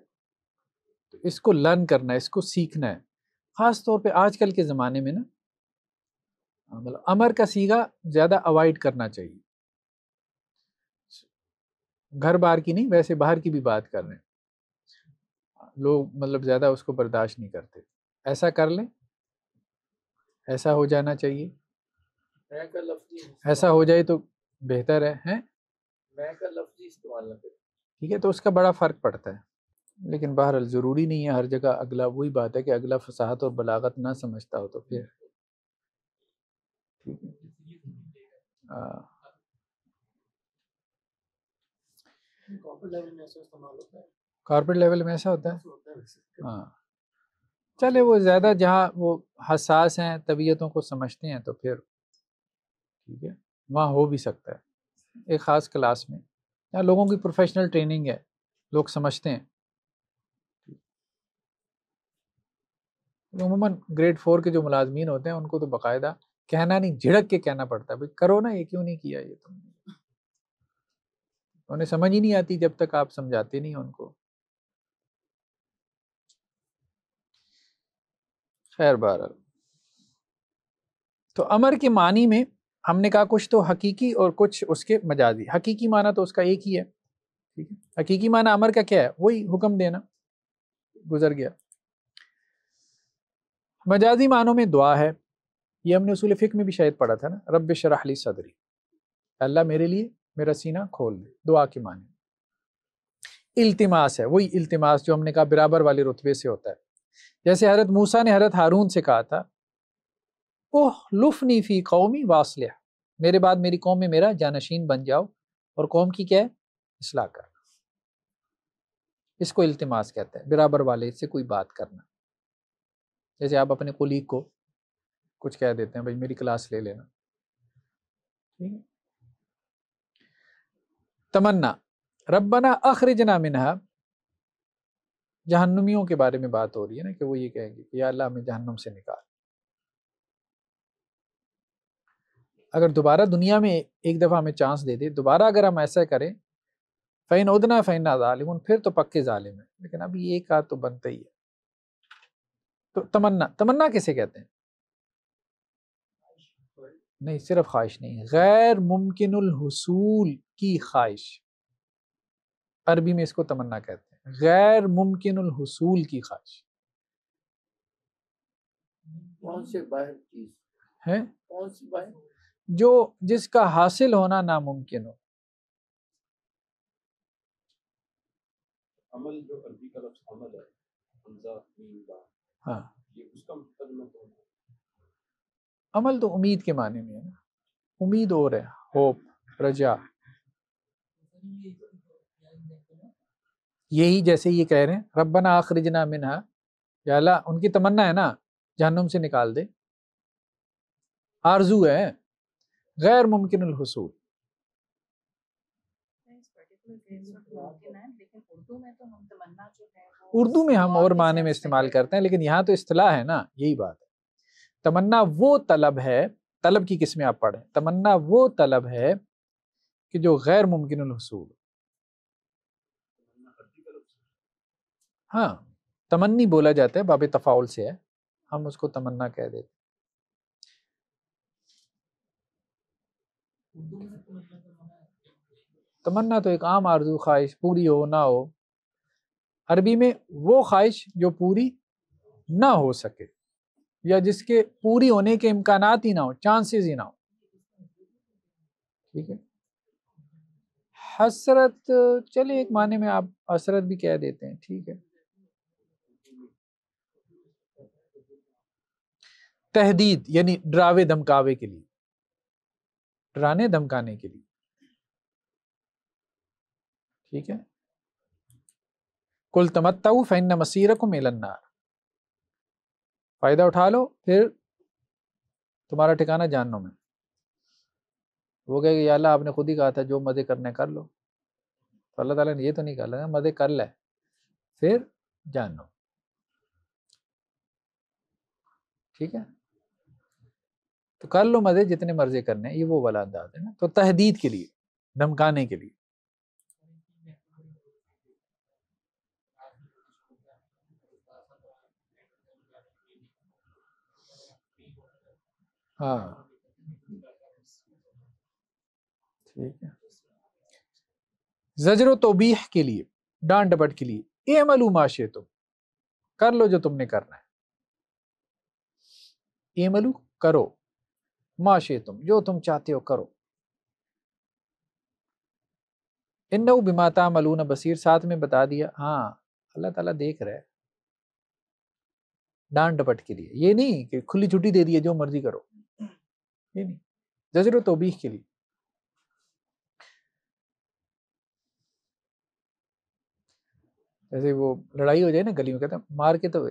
तो इसको लर्न करना है इसको सीखना है ख़ास तौर पे आजकल के ज़माने में ना मतलब अमर का सीगा ज़्यादा अवॉइड करना चाहिए घर बार की नहीं वैसे बाहर की भी बात कर रहे हैं लोग मतलब ज़्यादा उसको बर्दाश्त नहीं करते ऐसा कर लें ऐसा हो जाना चाहिए मैं का ऐसा हो जाए तो बेहतर है हैं मैं का इस्तेमाल ठीक है तो उसका बड़ा फ़र्क पड़ता है लेकिन बहरहाल ज़रूरी नहीं है हर जगह अगला वही बात है कि अगला फसाहत और बलागत ना समझता हो तो फिर ठीक हाँ। है कॉर्पोरेट लेवल में ऐसा होता है हाँ चले वो ज़्यादा जहाँ वो हसास हैं तबीयतों को समझते हैं तो फिर ठीक है वहाँ हो भी सकता है एक ख़ास क्लास में यहाँ लोगों की प्रोफेशनल ट्रेनिंग है लोग समझते हैं तो उमूमन ग्रेड फोर के जो मुलाजमीन होते हैं उनको तो बाकायदा कहना नहीं झिड़क के कहना पड़ता है भाई करो ना ये क्यों नहीं किया ये तुमने उन्हें समझ ही नहीं आती जब तक आप समझाते नहीं उनको खैर बहरहाल तो अमर के मानी में हमने कहा कुछ तो हकीकी और कुछ उसके मजाजी हकीकी माना तो उसका एक ही है ठीक है हकीकी माना अमर का क्या है वही हुक्म देना गुजर गया मजाजी मानों में दुआ है ये हमने उसूल फ़िक में भी शायद पढ़ा था ना रब शराहली सदरी अल्लाह मेरे लिए मेरा सीना खोल दे दुआ के माने इल्तिमास है वही इल्तिमास जो हमने कहा बराबर वाले रुतबे से होता है जैसे हरत मूसा ने हरत हारून से कहा था ओह लुफनी फी कौमी वासलिया मेरे बाद मेरी कौम में मेरा जानशीन बन जाओ और कौम की क्या है इसलाह करना इसको इल्तमास कहते हैं बराबर वाले से कोई बात करना जैसे आप अपने कोलीग को कुछ कह देते हैं भाई मेरी क्लास ले लेना ठीक है तमन्ना रबना अखरजना मिनहा जहन्नुमियों के बारे में बात हो रही है ना कि वो ये कहेंगे कि अल्लाह हमें जहन्नुम से निकाल अगर दोबारा दुनिया में एक दफ़ा हमें चांस दे दे दोबारा अगर हम ऐसा करें फ़ैन उदना फ़ैना ालिम फिर तो पक्के ालिम है लेकिन अभी एक आ तो बनता ही है तो तमन्ना तमन्ना किसे कहते हैं नहीं सिर्फ ख्वाहिश नहीं गैर मुमकिन की ख्वाहिश अरबी में इसको तमन्ना कहते हैं गैर मुमकिन हसूल की ख्वाहिश कौन से बाहर चीज है कौन से बाहर जो जिसका हासिल होना नामुमकिन हो अमल जो अरबी का लफ्ज अमल है हमजा मीम बा हां ये उसका मतलब तो अमल तो उम्मीद के माने में है ना उम्मीद और है होप रजा यही जैसे ये कह रहे हैं रबना आखरिजना मिनहा याला उनकी तमन्ना है ना जहनुम से निकाल दे आरजू है गैर मुमकिन हसूल उर्दू में हम और माने में इस्तेमाल करते हैं लेकिन यहाँ तो अतलाह है ना यही बात है तमन्ना वो तलब है तलब की किस्में आप पढ़ें तमन्ना वो तलब है कि जो गैर मुमकिन हसूल हाँ तमन्नी बोला जाता है बाब तफाउल से है हम उसको तमन्ना कह देते तमन्ना तो एक आम आरजू ख्वाहिश पूरी हो ना हो अरबी में वो ख्वाहिश जो पूरी ना हो सके या जिसके पूरी होने के इम्कान ही ना हो चांसेस ही ना हो ठीक है हसरत चलिए एक माने में आप हसरत भी कह देते हैं ठीक है तहदीद यानी डरावे धमकावे के लिए डराने धमकाने के लिए ठीक है कुल तमत्ताऊ फैन मसीर को मेलन्नार फायदा उठा लो फिर तुम्हारा ठिकाना लो में वो कहे कि अल्लाह आपने खुद ही कहा था जो मज़े करने कर लो तो अल्लाह ताला ने ये तो नहीं कहा मज़े कर ले फिर जानो ठीक है तो कर लो मज़े जितने मर्जे करने ये वो वाला अंदाज है ना तो तहदीद के लिए धमकाने के लिए हाँ ठीक है जजर तोबीह के लिए डांड डबट के लिए एमलू माशे तुम कर लो जो तुमने करना है एमलू करो माशे तुम जो तुम चाहते हो करो इन बिमाता मलून बसीर साथ में बता दिया हाँ अल्लाह ताला देख रहा है डांट डपट के लिए ये नहीं कि खुली छुट्टी दे दिए जो मर्जी करो ये नहीं जजर तोबी के लिए जैसे वो लड़ाई हो जाए ना गली में कहते मार के तो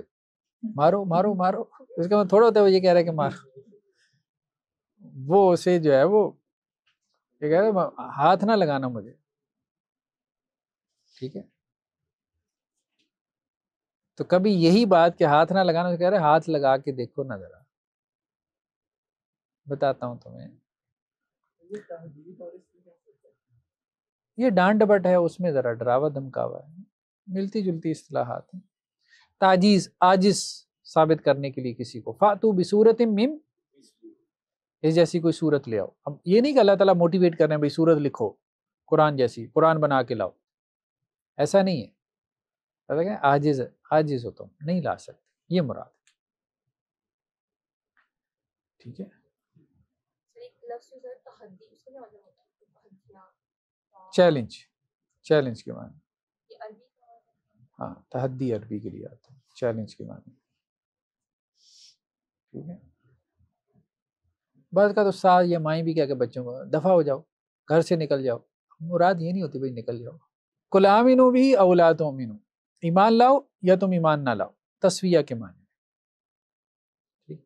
मारो मारो मारो इसका मतलब थोड़ा होता है वो ये कह रहा है कि मारो वो उसे जो है वो क्या कह रहे हाथ ना लगाना मुझे ठीक है तो कभी यही बात कि हाथ ना लगाना कह रहे हाथ लगा के देखो ना जरा बताता हूं तुम्हें ये डांड डबट है उसमें जरा डरावा धमकावा है मिलती जुलती हाथ है ताजीज आजिज साबित करने के लिए किसी को फातू बिसूरत मिम इस जैसी कोई सूरत ले आओ अब ये नहीं कि अल्लाह ताला मोटिवेट कर रहे हैं भाई सूरत लिखो कुरान जैसी कुरान बना के लाओ ऐसा नहीं है पता क्या आजिज आजिज हो तुम नहीं ला सकते ये मुराद ठीक है चैलेंज मतलब मतलब चैलेंज के माने मतलब हाँ तहदी अरबी के लिए आता है चैलेंज के माने ठीक है बस का तो सास या माई भी क्या के बच्चों को दफ़ा हो जाओ घर से निकल जाओ मुराद ये नहीं होती भाई निकल जाओ गुलामिन भी अवला तो मिनू ईमान लाओ या तुम ईमान ना लाओ तस्विया के माने में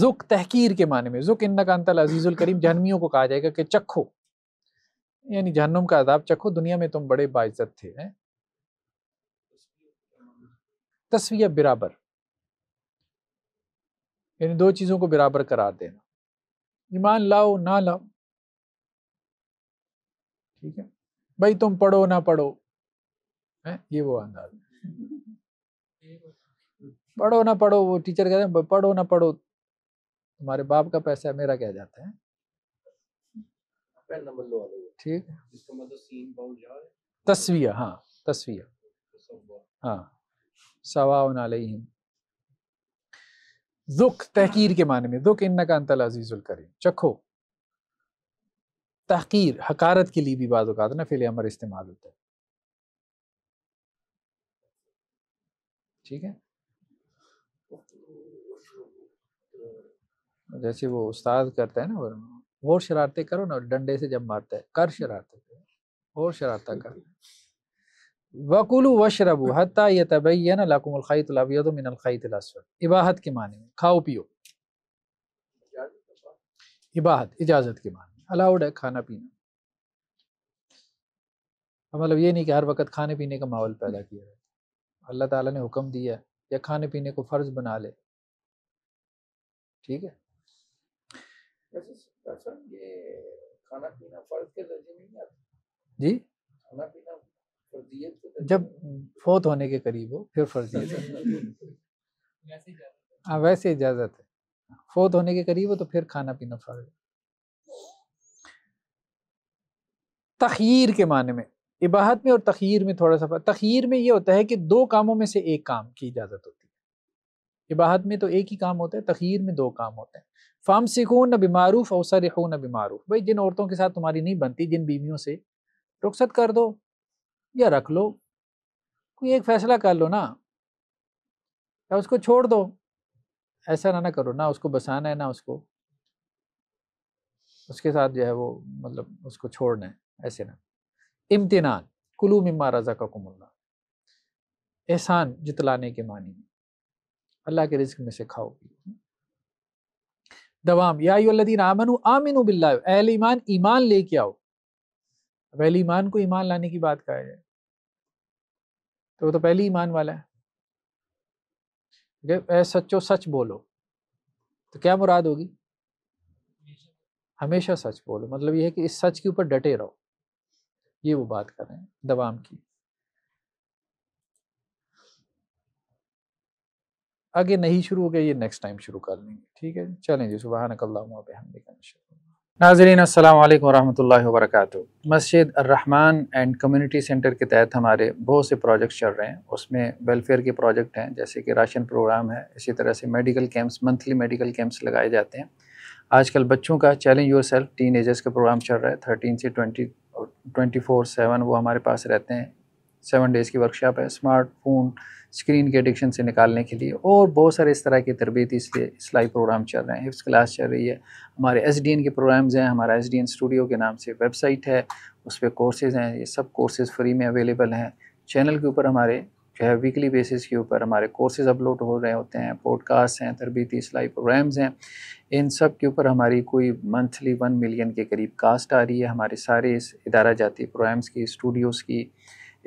जुक तहकीर के माने में जुक इन्ना कांतल अजीज़ुल करीम जहनमियों को कहा जाएगा कि चखो यानी जहनुम का अदाब चखो दुनिया में तुम बड़े बाइज्जत थे हैं तस्वीया बराबर यानी दो चीज़ों को बराबर करार देना ईमान लाओ ना लाओ ठीक है भाई तुम पढ़ो ना पढ़ो है ये वो अंदाज पढ़ो ना पढ़ो वो टीचर कहते हैं पढ़ो ना पढ़ो तुम्हारे बाप का पैसा मेरा क्या जाता है ठीक मतलब तस्वीर हाँ तस्वीर तो हाँ सवा अलैहिम दुख तहकीर के माने में दुख इन्ना का अंतल अजीज़ुल करीम चखो तहकीर हकारत के लिए भी बाद अवत ना फिल अमर इस्तेमाल होता है ठीक है जैसे वो उस्ताद करता है ना और और शरारतें करो ना डंडे से जब मारता है कर शरारतें और शरारता कर वकुलू वशरबू हती यतबैन लकुमख़ैतलबियमिनख़ैतलसर इबाहत के माने में खाओ पियो इबाहत इजाज़त के माने अलाउड है खाना पीना मतलब ये नहीं कि हर वक्त खाने पीने का माहौल पैदा किया है अल्लाह ताला ने हुक्म दिया है या खाने पीने को फ़र्ज़ बना ले ठीक है जी खाना पीना तो जब फोत होने के करीब हो फिर फर्जियत हाँ वैसे इजाज़त है फोत होने के करीब हो तो फिर खाना पीना फर्ज है तखीर के माने में इबाहत में और तखीर में थोड़ा सा तखीर में ये होता है कि दो कामों में से एक काम की इजाज़त होती है इबाहत में तो एक ही काम होता है तखीर में दो काम होते हैं फाम सिखो न बीमारूफ अवसर हो न बीमारूफ भाई जिन औरतों के साथ तुम्हारी नहीं बनती जिन बीवियों से रुख्सत कर दो या रख लो कोई एक फैसला कर लो ना या उसको छोड़ दो ऐसा ना ना करो ना उसको बसाना है ना उसको उसके साथ जो है वो मतलब उसको छोड़ना है ऐसे ना इम्तिनान कुलू मम्मा रजा का कुमल्ला एहसान जितलाने के मानी में अल्लाह के रिज्क में से खाओ दवाम यादीन आमनु आमिन बिल्ला अहल ईमान ईमान लेके आओ पहले ईमान को ईमान लाने की बात कहा जाए तो वो तो पहले ईमान वाला है ए सच्चो सच बोलो तो क्या मुराद होगी हमेशा सच बोलो मतलब ये है कि इस सच के ऊपर डटे रहो ये वो बात कर रहे हैं दवाम की आगे नहीं शुरू हो गया ये नेक्स्ट टाइम शुरू कर लेंगे ठीक है चलें जी सुबह नकल्ला नाजरीन असल वरहमल वरक मस्जिद रहमान एंड कम्युनिटी सेंटर के तहत हमारे बहुत से प्रोजेक्ट चल रहे हैं उसमें वेलफेयर के प्रोजेक्ट हैं जैसे कि राशन प्रोग्राम है इसी तरह से medical camps monthly medical camps लगाए जाते हैं आजकल बच्चों का challenge yourself teenagers का प्रोग्राम चल रहा है थर्टीन से ट्वेंटी ट्वेंटी फोर सेवन वो हमारे पास रहते हैं सेवन डेज़ की वर्कशॉप है स्मार्टफोन स्क्रीन के एडिक्शन से निकालने के लिए और बहुत सारे इस तरह की तरबियती इसलिए इसलाई प्रोग्राम चल रहे हैं हिफ्स क्लास चल रही है हमारे एस डी एन के प्रोग्राम्स हैं हमारा एस डी एन स्टूडियो के नाम से वेबसाइट है उस पर कोर्सेज़ हैं ये सब कोर्सेज़ फ्री में अवेलेबल हैं चैनल के ऊपर हमारे जो है वीकली बेसिस के ऊपर हमारे कोर्सेज़ अपलोड हो रहे होते हैं पॉडकास्ट हैं तरबीती इसलाई प्रोग्राम्स हैं इन सब के ऊपर हमारी कोई मंथली वन मिलियन के करीब कास्ट आ रही है हमारे सारे इस इदारा जाती प्रोग्राम्स की स्टूडियोज़ की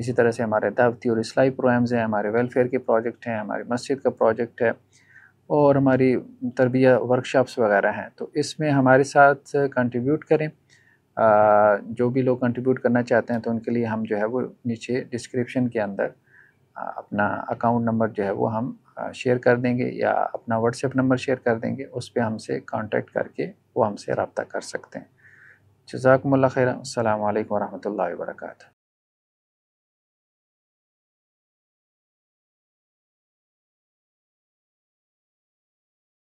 इसी तरह से हमारे दावती और इसलाई प्रोग्राम्स हैं हमारे वेलफेयर के प्रोजेक्ट हैं हमारी मस्जिद का प्रोजेक्ट है और हमारी तरबिया वर्कशॉप्स वगैरह हैं तो इसमें हमारे साथ कंट्रीब्यूट करें आ, जो भी लोग कंट्रीब्यूट करना चाहते हैं तो उनके लिए हम जो है वो नीचे डिस्क्रिप्शन के अंदर अपना अकाउंट नंबर जो है वो हम शेयर कर देंगे या अपना व्हाट्सएप नंबर शेयर कर देंगे उस पर हमसे कॉन्टेक्ट करके वो हमसे रबता कर सकते हैं जजाकमल खैर अल्लाम वरहमल वर्का